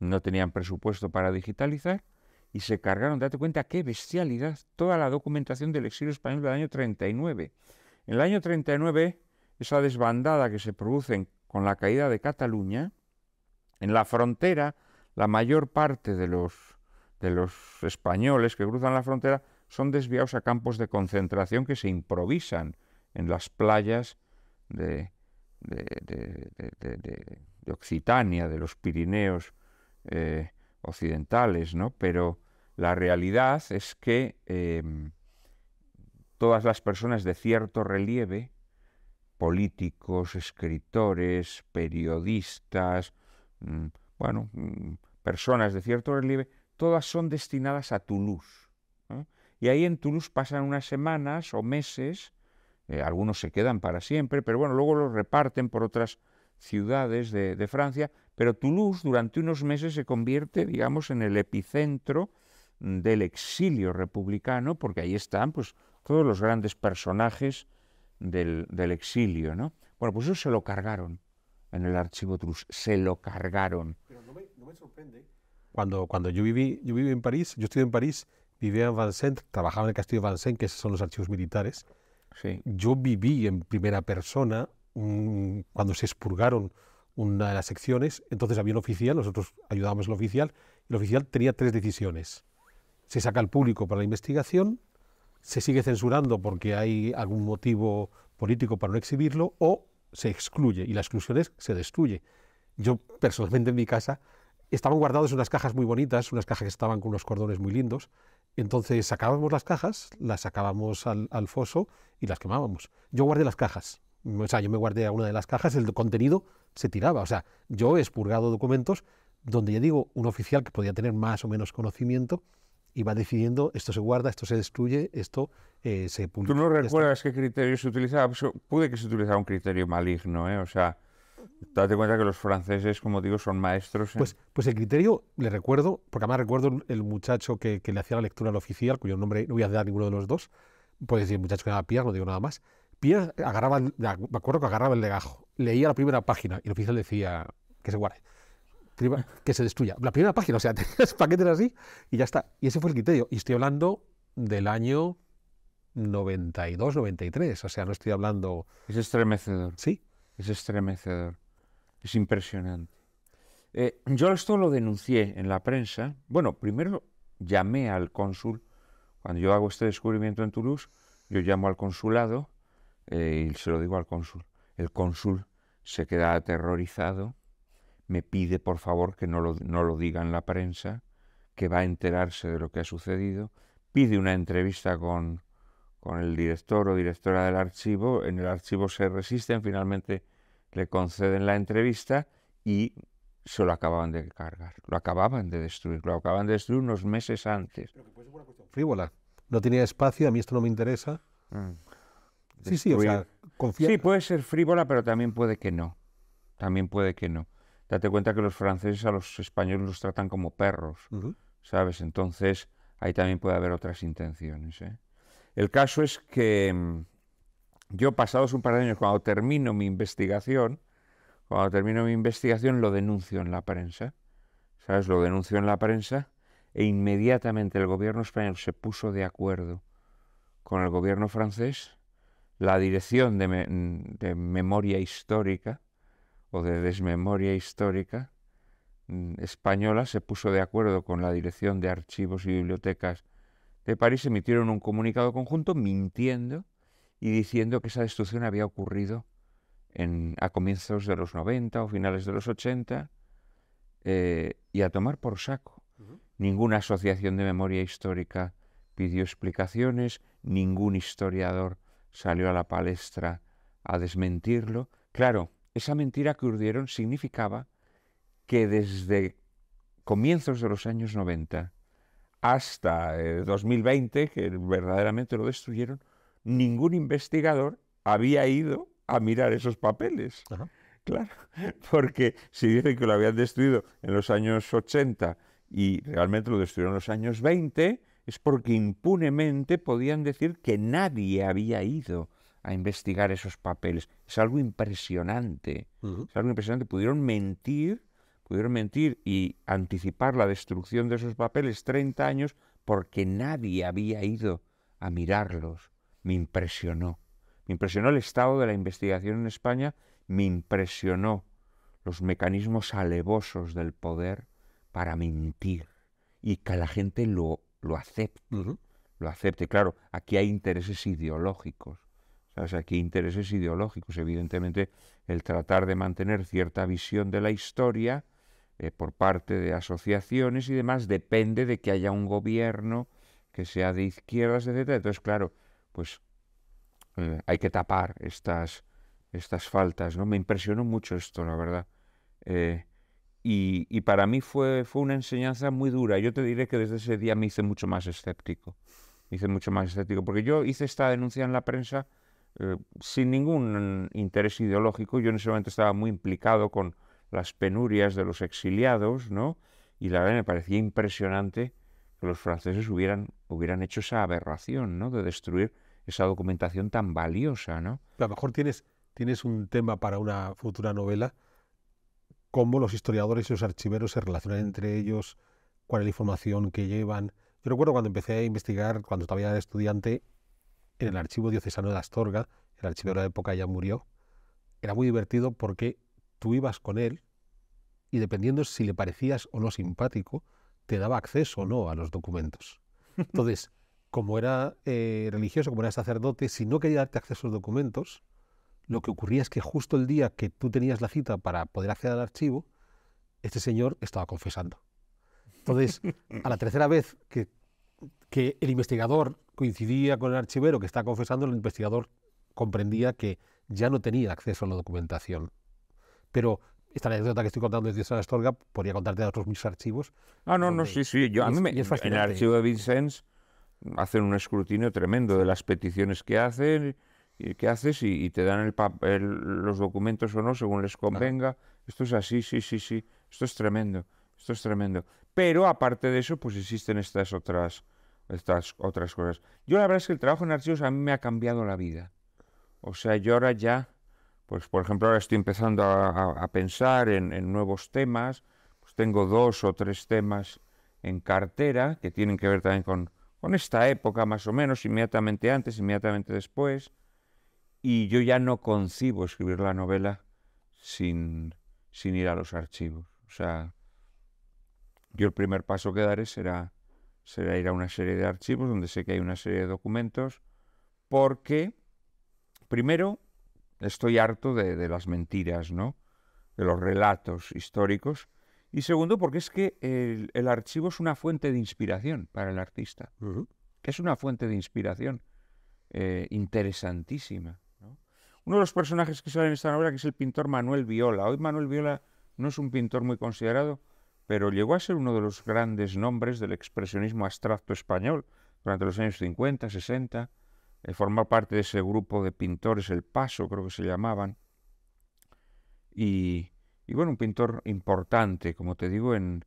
no tenían presupuesto para digitalizar y se cargaron, date cuenta qué bestialidad, toda la documentación del exilio español del año 39. En el año 39 esa desbandada que se produce con la caída de Cataluña, en la frontera la mayor parte de los, españoles que cruzan la frontera son desviados a campos de concentración que se improvisan en las playas de, Occitania, de los Pirineos eh, occidentales, ¿no? Pero la realidad es que em, todas las personas de cierto relieve políticos, escritores, periodistas, mm, bueno, mm, personas de cierto relieve, todas son destinadas a Toulouse. Y ahí en Toulouse pasan unas semanas o meses, eh, algunos se quedan para siempre, pero bueno, luego los reparten por otras ciudades de, Francia, pero Toulouse durante unos meses se convierte, digamos, en el epicentro del exilio republicano, porque ahí están pues, todos los grandes personajes del, exilio, ¿no? Bueno, pues eso se lo cargaron en el archivo Truss, se lo cargaron. Pero no me, sorprende. Cuando, cuando yo, viví, yo viví en París, yo estuve en París, vivía en Vincennes, trabajaba en el castillo de Vincennes, que son los archivos militares. Yo viví en primera persona cuando se expurgaron una de las secciones, entonces había un oficial, nosotros ayudábamos al oficial, y el oficial tenía tres decisiones. Se saca al público para la investigación, se sigue censurando porque hay algún motivo político para no exhibirlo o se excluye y la exclusión es se destruye. Yo personalmente en mi casa estaban guardados unas cajas muy bonitas, unas cajas que estaban con unos cordones muy lindos. Entonces sacábamos las cajas, las sacábamos al, foso y las quemábamos. Yo guardé las cajas, o sea, yo me guardé a una de las cajas, el contenido se tiraba. O sea, yo he expurgado documentos donde ya digo, un oficial que podía tener más o menos conocimiento y va decidiendo esto se guarda, esto se destruye, esto eh, se ¿Tú no recuerdas qué criterio se utilizaba? Pues, puede que se utilizara un criterio maligno, ¿eh? O sea, date cuenta que los franceses, como digo, son maestros. Pues, pues el criterio, le recuerdo, porque además recuerdo el muchacho que, que le hacía la lectura al oficial, cuyo nombre no voy a dar ninguno de los dos, puede decir muchacho que era Pierre, no digo nada más. Pierre agarraba, me acuerdo que agarraba el legajo, leía la primera página y el oficial decía que se guarde que se destruya. La primera página, o sea, *laughs* tenías paquetes así y ya está. Y ese fue el criterio. Y estoy hablando del año 92, 93. O sea, no estoy hablando. Es estremecedor. Sí. Es estremecedor. Es impresionante. Eh, yo esto lo denuncié en la prensa. Bueno, primero llamé al cónsul. Cuando yo hago este descubrimiento en Toulouse, yo llamo al consulado eh, y se lo digo al cónsul. El cónsul se queda aterrorizado me pide por favor que no lo, no lo diga en la prensa, que va a enterarse de lo que ha sucedido, pide una entrevista con, con el director o directora del archivo, en el archivo se resisten, finalmente le conceden la entrevista y se lo acababan de cargar, lo acababan de destruir, lo acababan de destruir unos meses antes. frívola. No tenía espacio, a mí esto no me interesa. Mm. Sí, sí, o sea, Sí, puede ser frívola, pero también puede que no. También puede que no. Date cuenta que los franceses a los españoles los tratan como perros, ¿sabes? Entonces ahí también puede haber otras intenciones. ¿eh? El caso es que mm, yo pasados un par de años, cuando termino mi investigación, cuando termino mi investigación lo denuncio en la prensa, ¿sabes? Lo denuncio en la prensa e inmediatamente el gobierno español se puso de acuerdo con el gobierno francés, la dirección de mm, memoria histórica, o de desmemoria histórica mm, española se puso de acuerdo con la Dirección de Archivos y Bibliotecas de París, emitieron un comunicado conjunto mintiendo y diciendo que esa destrucción había ocurrido a comienzos de los 90 o finales de los 80 eh, y a tomar por saco. Ninguna asociación de memoria histórica pidió explicaciones, ningún historiador salió a la palestra a desmentirlo. Claro, esa mentira que urdieron significaba que desde comienzos de los años 90 hasta 2020, eh, que verdaderamente lo destruyeron, ningún investigador había ido a mirar esos papeles. Claro, *laughs* porque si dicen que lo habían destruido en los años 80 y realmente lo destruyeron en los años 20, es porque impunemente podían decir que nadie había ido a investigar esos papeles. Es algo impresionante. Es algo impresionante. Pudieron mentir, pudieron mentir y anticipar la destrucción de esos papeles 30 años porque nadie había ido a mirarlos. Me impresionó. Me impresionó el estado de la investigación en España, me impresionó los mecanismos alevosos del poder para mentir y que la gente lo, lo acepte. Lo acepte. Claro, aquí hay intereses ideológicos aquí intereses ideológicos. Evidentemente, el tratar de mantener cierta visión de la historia eh, por parte de asociaciones y demás depende de que haya un gobierno que sea de izquierdas, etcétera. Entonces, claro, pues eh, hay que tapar estas, estas faltas. ¿no? Me impresionó mucho esto, la verdad. Eh, y, para mí fue, fue una enseñanza muy dura. Yo te diré que desde ese día me hice mucho más escéptico. Me hice mucho más escéptico, porque yo hice esta denuncia en la prensa eh, sin ningún interés ideológico. Yo en ese momento estaba muy implicado con las penurias de los exiliados, ¿no? Y la verdad me parecía impresionante que los franceses hubieran, hubieran hecho esa aberración, ¿no? De destruir esa documentación tan valiosa, ¿no? A lo mejor tienes, tienes un tema para una futura novela, cómo los historiadores y los archiveros se relacionan entre ellos, cuál es la información que llevan. Yo recuerdo cuando empecé a investigar, cuando todavía era estudiante, en el archivo diocesano de Astorga, el archivero de la época ya murió, era muy divertido porque tú ibas con él y dependiendo si le parecías o no simpático, te daba acceso o no a los documentos. *laughs* Entonces, como era eh, religioso, como era sacerdote, si no quería darte acceso a los documentos, lo que ocurría es que justo el día que tú tenías la cita para poder acceder al archivo, este señor estaba confesando. Entonces, a la tercera vez que el investigador coincidía con el archivero que está confesando, el investigador comprendía que ya no tenía acceso a la documentación. Pero esta anécdota que estoy contando desde estorga podría contarte de otros mis archivos. Ah, no, no, sí, sí. a mí en el archivo de Vincennes hacen un escrutinio tremendo de las peticiones que hacen que haces y, te dan el los documentos o no según les convenga. Esto es así, sí, sí, sí. Esto es tremendo, esto es tremendo. Pero aparte de eso, pues existen estas otras estas otras cosas. Yo la verdad es que el trabajo en archivos a mí me ha cambiado la vida. O sea, yo ahora ya, pues por ejemplo, ahora estoy empezando a, pensar en, en, nuevos temas. Pues tengo dos o tres temas en cartera que tienen que ver también con, con esta época más o menos, inmediatamente antes, inmediatamente después. Y yo ya no concibo escribir la novela sin, sin ir a los archivos. O sea, yo el primer paso que daré será será ir a una serie de archivos donde sé que hay una serie de documentos, porque primero estoy harto de, las mentiras, ¿no? De los relatos históricos. Y segundo, porque es que el, archivo es una fuente de inspiración para el artista. Es una fuente de inspiración eh, interesantísima. Uno de los personajes que sale en esta novela, que es el pintor Manuel Viola. Hoy Manuel Viola no es un pintor muy considerado, pero llegó a ser uno de los grandes nombres del expresionismo abstracto español durante los años 50, 60. formó parte de ese grupo de pintores, El Paso creo que se llamaban. Y, bueno, un pintor importante, como te digo, en,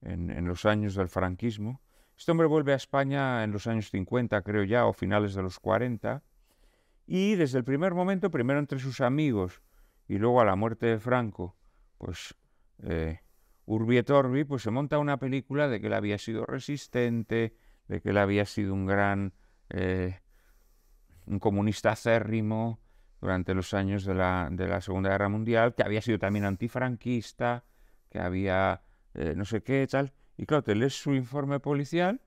en, los años del franquismo. Este hombre vuelve a España en los años 50, creo ya, o finales de los 40. Y desde el primer momento, primero entre sus amigos y luego a la muerte de Franco, pues... Eh, Urbi pues se monta una película de que él había sido resistente, de que él había sido un gran, eh, un comunista acérrimo durante los años de la, de la, Segunda Guerra Mundial, que había sido también antifranquista, que había eh, no sé qué, tal. Y claro, te lees su informe policial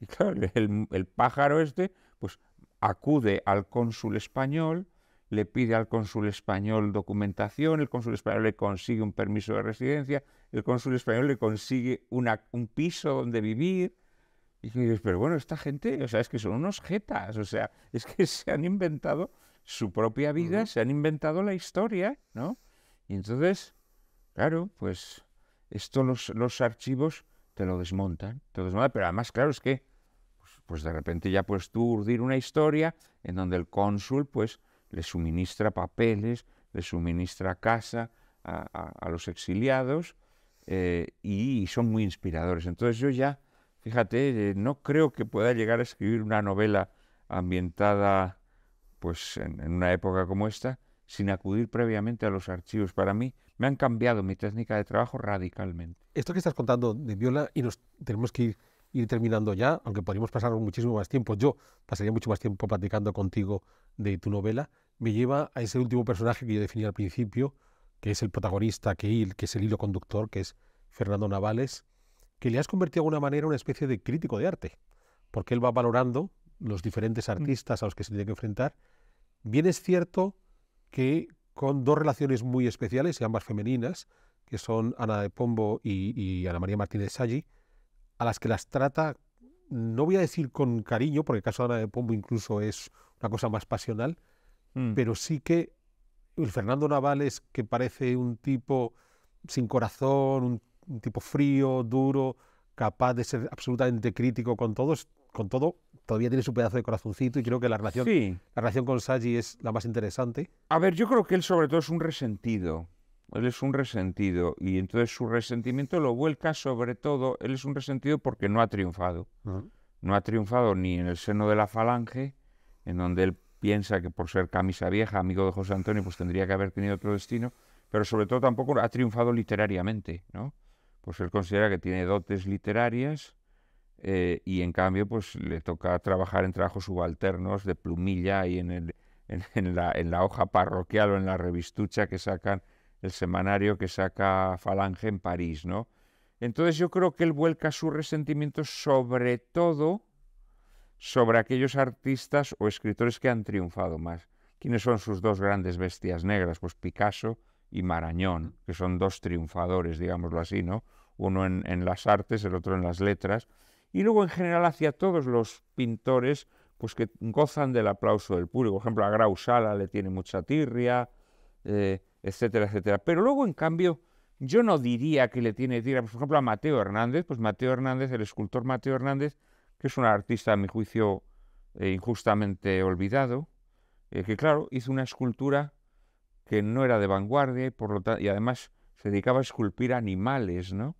y claro, *laughs* el, el pájaro este, pues acude al cónsul español, le pide al cónsul español documentación, el cónsul español le consigue un permiso de residencia, el cónsul español le consigue una, un piso donde vivir. Y dices, pero bueno, esta gente, o sea, es que son unos jetas, o sea, es que *laughs* se han inventado su propia vida, se han inventado la historia, ¿no? Y entonces, claro, pues esto los, archivos te lo desmontan, te lo desmontan, pero además, claro, es que, pues, pues de repente ya puedes tú urdir una historia en donde el cónsul, pues, le suministra papeles, le suministra casa a, los exiliados eh, y, son muy inspiradores. Entonces yo ya, fíjate, eh, no creo que pueda llegar a escribir una novela ambientada pues en, en una época como esta sin acudir previamente a los archivos. Para mí me han cambiado mi técnica de trabajo radicalmente. Esto que estás contando de Viola, y nos tenemos que ir ir terminando ya, aunque podríamos pasar muchísimo más tiempo, yo pasaría mucho más tiempo platicando contigo de tu novela, me lleva a ese último personaje que yo definí al principio, que es el protagonista, que, es el hilo conductor, que es Fernando Navales, que le has convertido de alguna manera en una especie de crítico de arte, porque él va valorando los diferentes mm. artistas a los que se tiene que enfrentar. Bien es cierto que con dos relaciones muy especiales, y ambas femeninas, que son Ana de Pombo y, Ana María Martínez Salli, a las que las trata, no voy a decir con cariño, porque el caso de Ana de Pombo incluso es una cosa más pasional, mm. pero sí que el Fernando Navales, que parece un tipo sin corazón, un, tipo frío, duro, capaz de ser absolutamente crítico con todos, con todo, todavía tiene su pedazo de corazoncito y creo que la relación, la relación con Saji es la más interesante. A ver, yo creo que él sobre todo es un resentido. Él es un resentido y entonces su resentimiento lo vuelca sobre todo, él es un resentido porque no ha triunfado. No ha triunfado ni en el seno de la falange, en donde él piensa que por ser camisa vieja, amigo de José Antonio, pues tendría que haber tenido otro destino, pero sobre todo tampoco ha triunfado literariamente, ¿no? Pues él considera que tiene dotes literarias eh, y en cambio pues le toca trabajar en trabajos subalternos de plumilla y en, el, en la hoja parroquial o en la revistucha que sacan el semanario que saca Falange en París, ¿no? Entonces yo creo que él vuelca su resentimiento sobre todo sobre aquellos artistas o escritores que han triunfado más. ¿Quiénes son sus dos grandes bestias negras? Pues Picasso y Marañón, que son dos triunfadores, digámoslo así, ¿no? Uno en, las artes, el otro en las letras. Y luego en general hacia todos los pintores pues que gozan del aplauso del público. Por ejemplo, a Grausala le tiene mucha tirria, eh, etcétera, etcétera. Pero luego, en cambio, yo no diría que le tiene tira, por ejemplo, a Mateo Hernández, pues Mateo Hernández, el escultor Mateo Hernández, que es un artista, a mi juicio, eh, injustamente olvidado, eh, que claro, hizo una escultura que no era de vanguardia y, por lo y además se dedicaba a esculpir animales, ¿no?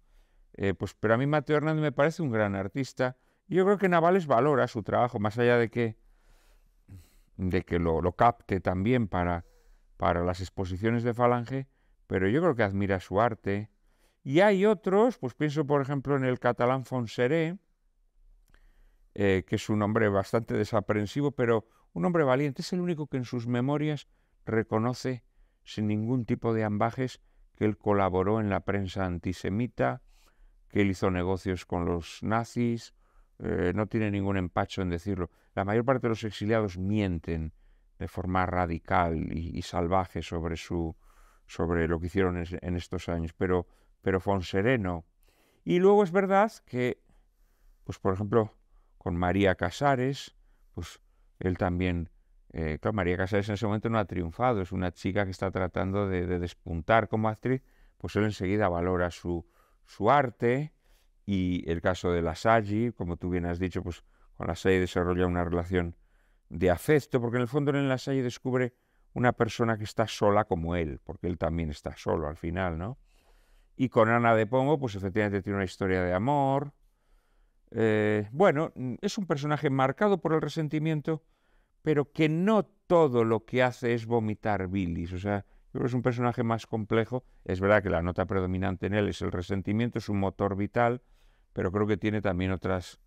Eh, pues, pero a mí Mateo Hernández me parece un gran artista. Yo creo que Navales valora su trabajo, más allá de que, de que lo, lo capte también para para las exposiciones de Falange, pero yo creo que admira su arte. Y hay otros, pues pienso por ejemplo en el catalán Fonseré, eh, que es un hombre bastante desaprensivo, pero un hombre valiente. Es el único que en sus memorias reconoce sin ningún tipo de ambajes que él colaboró en la prensa antisemita, que él hizo negocios con los nazis, eh, no tiene ningún empacho en decirlo. La mayor parte de los exiliados mienten de forma radical y, salvaje sobre, su, sobre lo que hicieron en, estos años, pero, pero sereno. Y luego es verdad que, pues por ejemplo, con María Casares, pues él también, eh, claro, María Casares en ese momento no ha triunfado, es una chica que está tratando de, despuntar como actriz, pues él enseguida valora su, su arte y el caso de la Sagi, como tú bien has dicho, pues con la Sagi desarrolla una relación de afecto, porque en el fondo en la serie descubre una persona que está sola como él, porque él también está solo al final, ¿no? Y con Ana de Pongo, pues efectivamente tiene una historia de amor. Eh, bueno, es un personaje marcado por el resentimiento, pero que no todo lo que hace es vomitar bilis. O sea, yo creo que es un personaje más complejo. Es verdad que la nota predominante en él es el resentimiento, es un motor vital, pero creo que tiene también otras,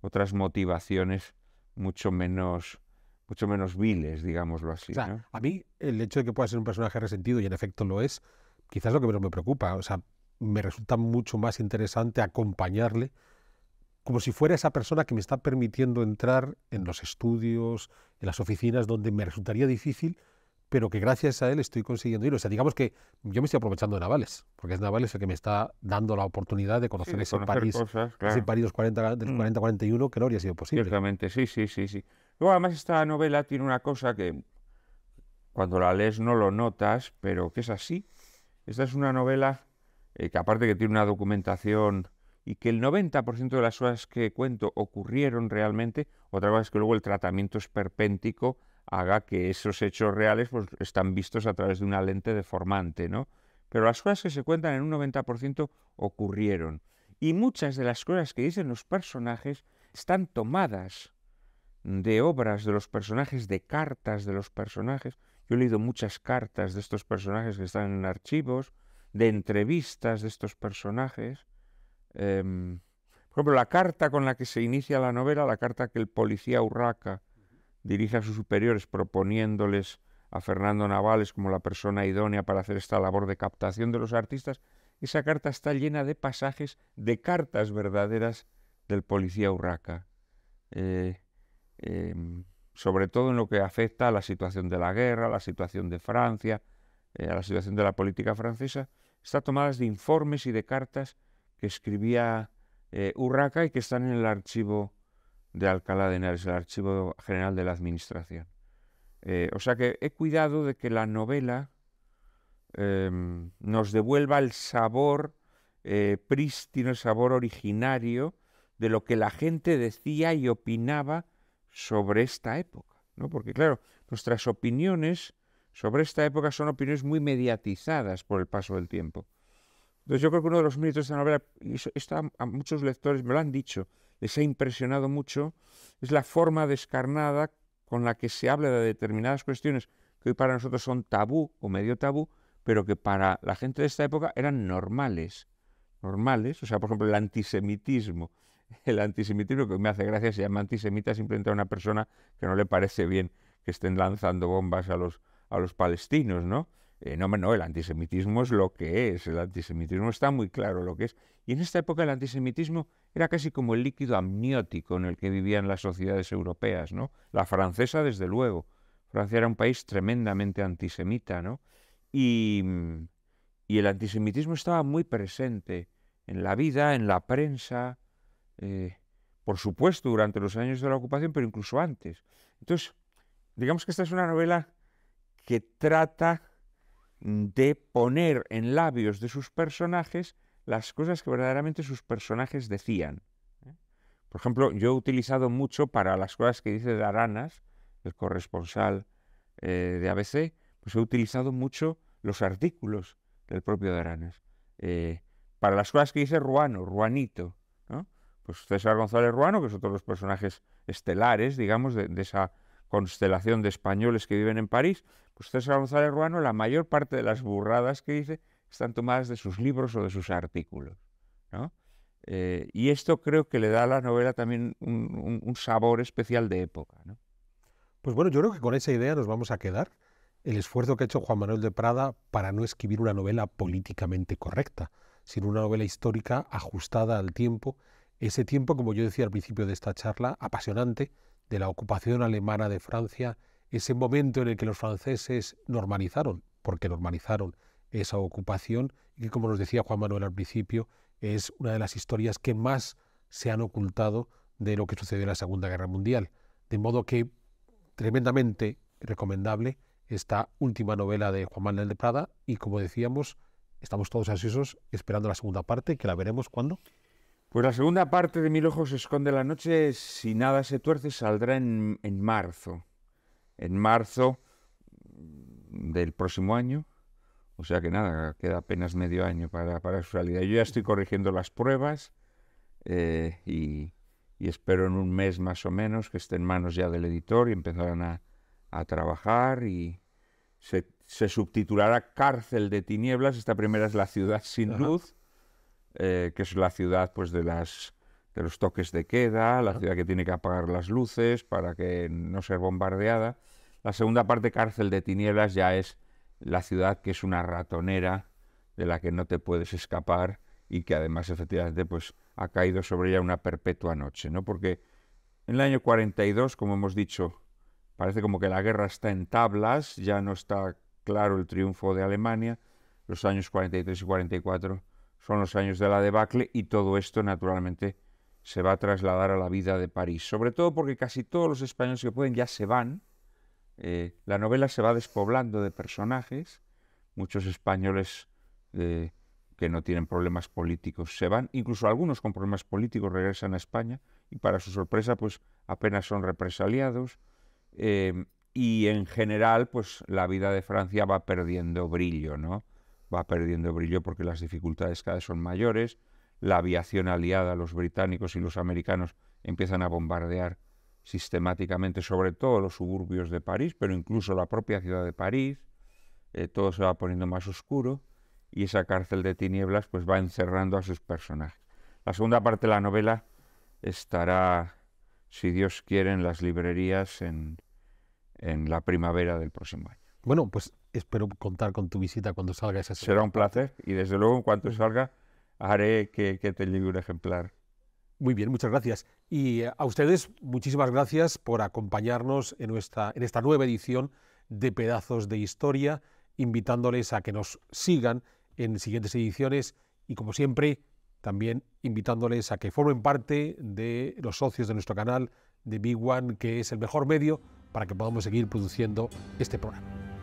otras motivaciones mucho menos mucho menos viles, digámoslo así. A mí el hecho de que pueda ser un personaje resentido, y en efecto lo es, quizás lo que menos me preocupa. O sea, me resulta mucho más interesante acompañarle como si fuera esa persona que me está permitiendo entrar en los estudios, en las oficinas, donde me resultaría difícil, pero que gracias a él estoy consiguiendo ir. O sea, digamos que yo me estoy aprovechando de Navales, porque es Navales el que me está dando la oportunidad de conocer, ese, París, ese París, del 40-41 mm. que no habría sido posible. Ciertamente, sí, sí, sí, sí. Luego, además, esta novela tiene una cosa que cuando la lees no lo notas, pero que es así. Esta es una novela eh, que aparte que tiene una documentación y que el 90% de las cosas que cuento ocurrieron realmente, otra cosa es que luego el tratamiento esperpéntico haga que esos hechos reales pues, están vistos a través de una lente deformante, ¿no? Pero las cosas que se cuentan en un 90% ocurrieron. Y muchas de las cosas que dicen los personajes están tomadas de obras de los personajes, de cartas de los personajes. Yo he leído muchas cartas de estos personajes que están en archivos, de entrevistas de estos personajes. Em, por ejemplo, la carta con la que se inicia la novela, la carta que el policía Urraca dirige a sus superiores proponiéndoles a Fernando Navales como la persona idónea para hacer esta labor de captación de los artistas, esa carta está llena de pasajes de cartas verdaderas del policía Urraca. Eh, Em, sobre todo en lo que afecta a la situación de la guerra, a la situación de Francia, eh, a la situación de la política francesa, está tomadas de informes y de cartas que escribía eh, Urraca y que están en el archivo de Alcalá de Henares, el archivo general de la Administración. Eh, o sea que he cuidado de que la novela em, nos devuelva el sabor prístino, el sabor originario de lo que la gente decía y opinaba sobre esta época, ¿no? Porque claro, nuestras opiniones sobre esta época son opiniones muy mediatizadas por el paso del tiempo. Entonces yo creo que uno de los méritos de esta novela, y a, muchos lectores me lo han dicho, les ha impresionado mucho, es la forma descarnada con la que se habla de determinadas cuestiones que hoy para nosotros son tabú o medio tabú, pero que para la gente de esta época eran normales. Normales, o sea, por ejemplo, el antisemitismo el antisemitismo, que me hace gracia, se llama antisemita simplemente a una persona que no le parece bien que estén lanzando bombas a los, a los palestinos, ¿no? Eh, no, no, el antisemitismo es lo que es, el antisemitismo está muy claro lo que es. Y en esta época el antisemitismo era casi como el líquido amniótico en el que vivían las sociedades europeas, ¿no? La francesa, desde luego. Francia era un país tremendamente antisemita, ¿no? Y, y el antisemitismo estaba muy presente en la vida, en la prensa, eh, por supuesto, durante los años de la ocupación, pero incluso antes. Entonces, digamos que esta es una novela que trata mm, de poner en labios de sus personajes las cosas que verdaderamente sus personajes decían. ¿eh? Por ejemplo, yo he utilizado mucho para las cosas que dice Daranas, el corresponsal eh, de ABC, pues he utilizado mucho los artículos del propio Daranas. para las cosas que dice Ruano, Ruanito, pues César González Ruano, que son todos de los personajes estelares, digamos, de, esa constelación de españoles que viven en París, pues César González Ruano, la mayor parte de las burradas que dice están tomadas de sus libros o de sus artículos. Eh, y esto creo que le da a la novela también un, sabor especial de época. Pues bueno, yo creo que con esa idea nos vamos a quedar. El esfuerzo que ha hecho Juan Manuel de Prada para no escribir una novela políticamente correcta, sino una novela histórica ajustada al tiempo ese tiempo, como yo decía al principio de esta charla, apasionante de la ocupación alemana de Francia, ese momento en el que los franceses normalizaron, porque normalizaron esa ocupación, y que como nos decía Juan Manuel al principio, es una de las historias que más se han ocultado de lo que sucedió en la Segunda Guerra Mundial. De modo que tremendamente recomendable esta última novela de Juan Manuel de Prada y como decíamos, estamos todos ansiosos esperando la segunda parte, que la veremos cuando. Pues la segunda parte de Mil ojos esconde la noche, si nada se tuerce, saldrá en, en marzo. En marzo del próximo año. O sea que nada, queda apenas medio año para, su salida. Yo ya estoy corrigiendo las pruebas eh, y, espero en un mes más o menos que esté en manos ya del editor y empezarán a, trabajar y se, se, subtitulará Cárcel de Tinieblas. Esta primera es La ciudad sin luz. Eh, que es la ciudad pues, de, las, de los toques de queda, la ciudad que tiene que apagar las luces para que no sea bombardeada. La segunda parte, Cárcel de Tinieblas, ya es la ciudad que es una ratonera de la que no te puedes escapar y que además efectivamente pues, ha caído sobre ella una perpetua noche, ¿no? Porque en el año 42, como hemos dicho, parece como que la guerra está en tablas, ya no está claro el triunfo de Alemania. Los años 43 y 44 son los años de la debacle y todo esto naturalmente se va a trasladar a la vida de París, sobre todo porque casi todos los españoles que pueden ya se van, eh, la novela se va despoblando de personajes, muchos españoles eh, que no tienen problemas políticos se van, incluso algunos con problemas políticos regresan a España y para su sorpresa pues apenas son represaliados eh, y en general pues la vida de Francia va perdiendo brillo, ¿no? va perdiendo brillo porque las dificultades cada vez son mayores, la aviación aliada, los británicos y los americanos empiezan a bombardear sistemáticamente, sobre todo los suburbios de París, pero incluso la propia ciudad de París, eh, todo se va poniendo más oscuro y esa cárcel de tinieblas pues va encerrando a sus personajes. La segunda parte de la novela estará, si Dios quiere, en las librerías en, en la primavera del próximo año. Bueno, pues espero contar con tu visita cuando salga esa Será un placer y desde luego en cuanto salga haré que, te llegue un ejemplar. Muy bien, muchas gracias. Y eh, a ustedes muchísimas gracias por acompañarnos en, en esta nueva edición de Pedazos de Historia, invitándoles a que nos sigan en siguientes ediciones y como siempre también invitándoles a que formen parte de los socios de nuestro canal de Big One, que es el mejor medio para que podamos seguir produciendo este programa.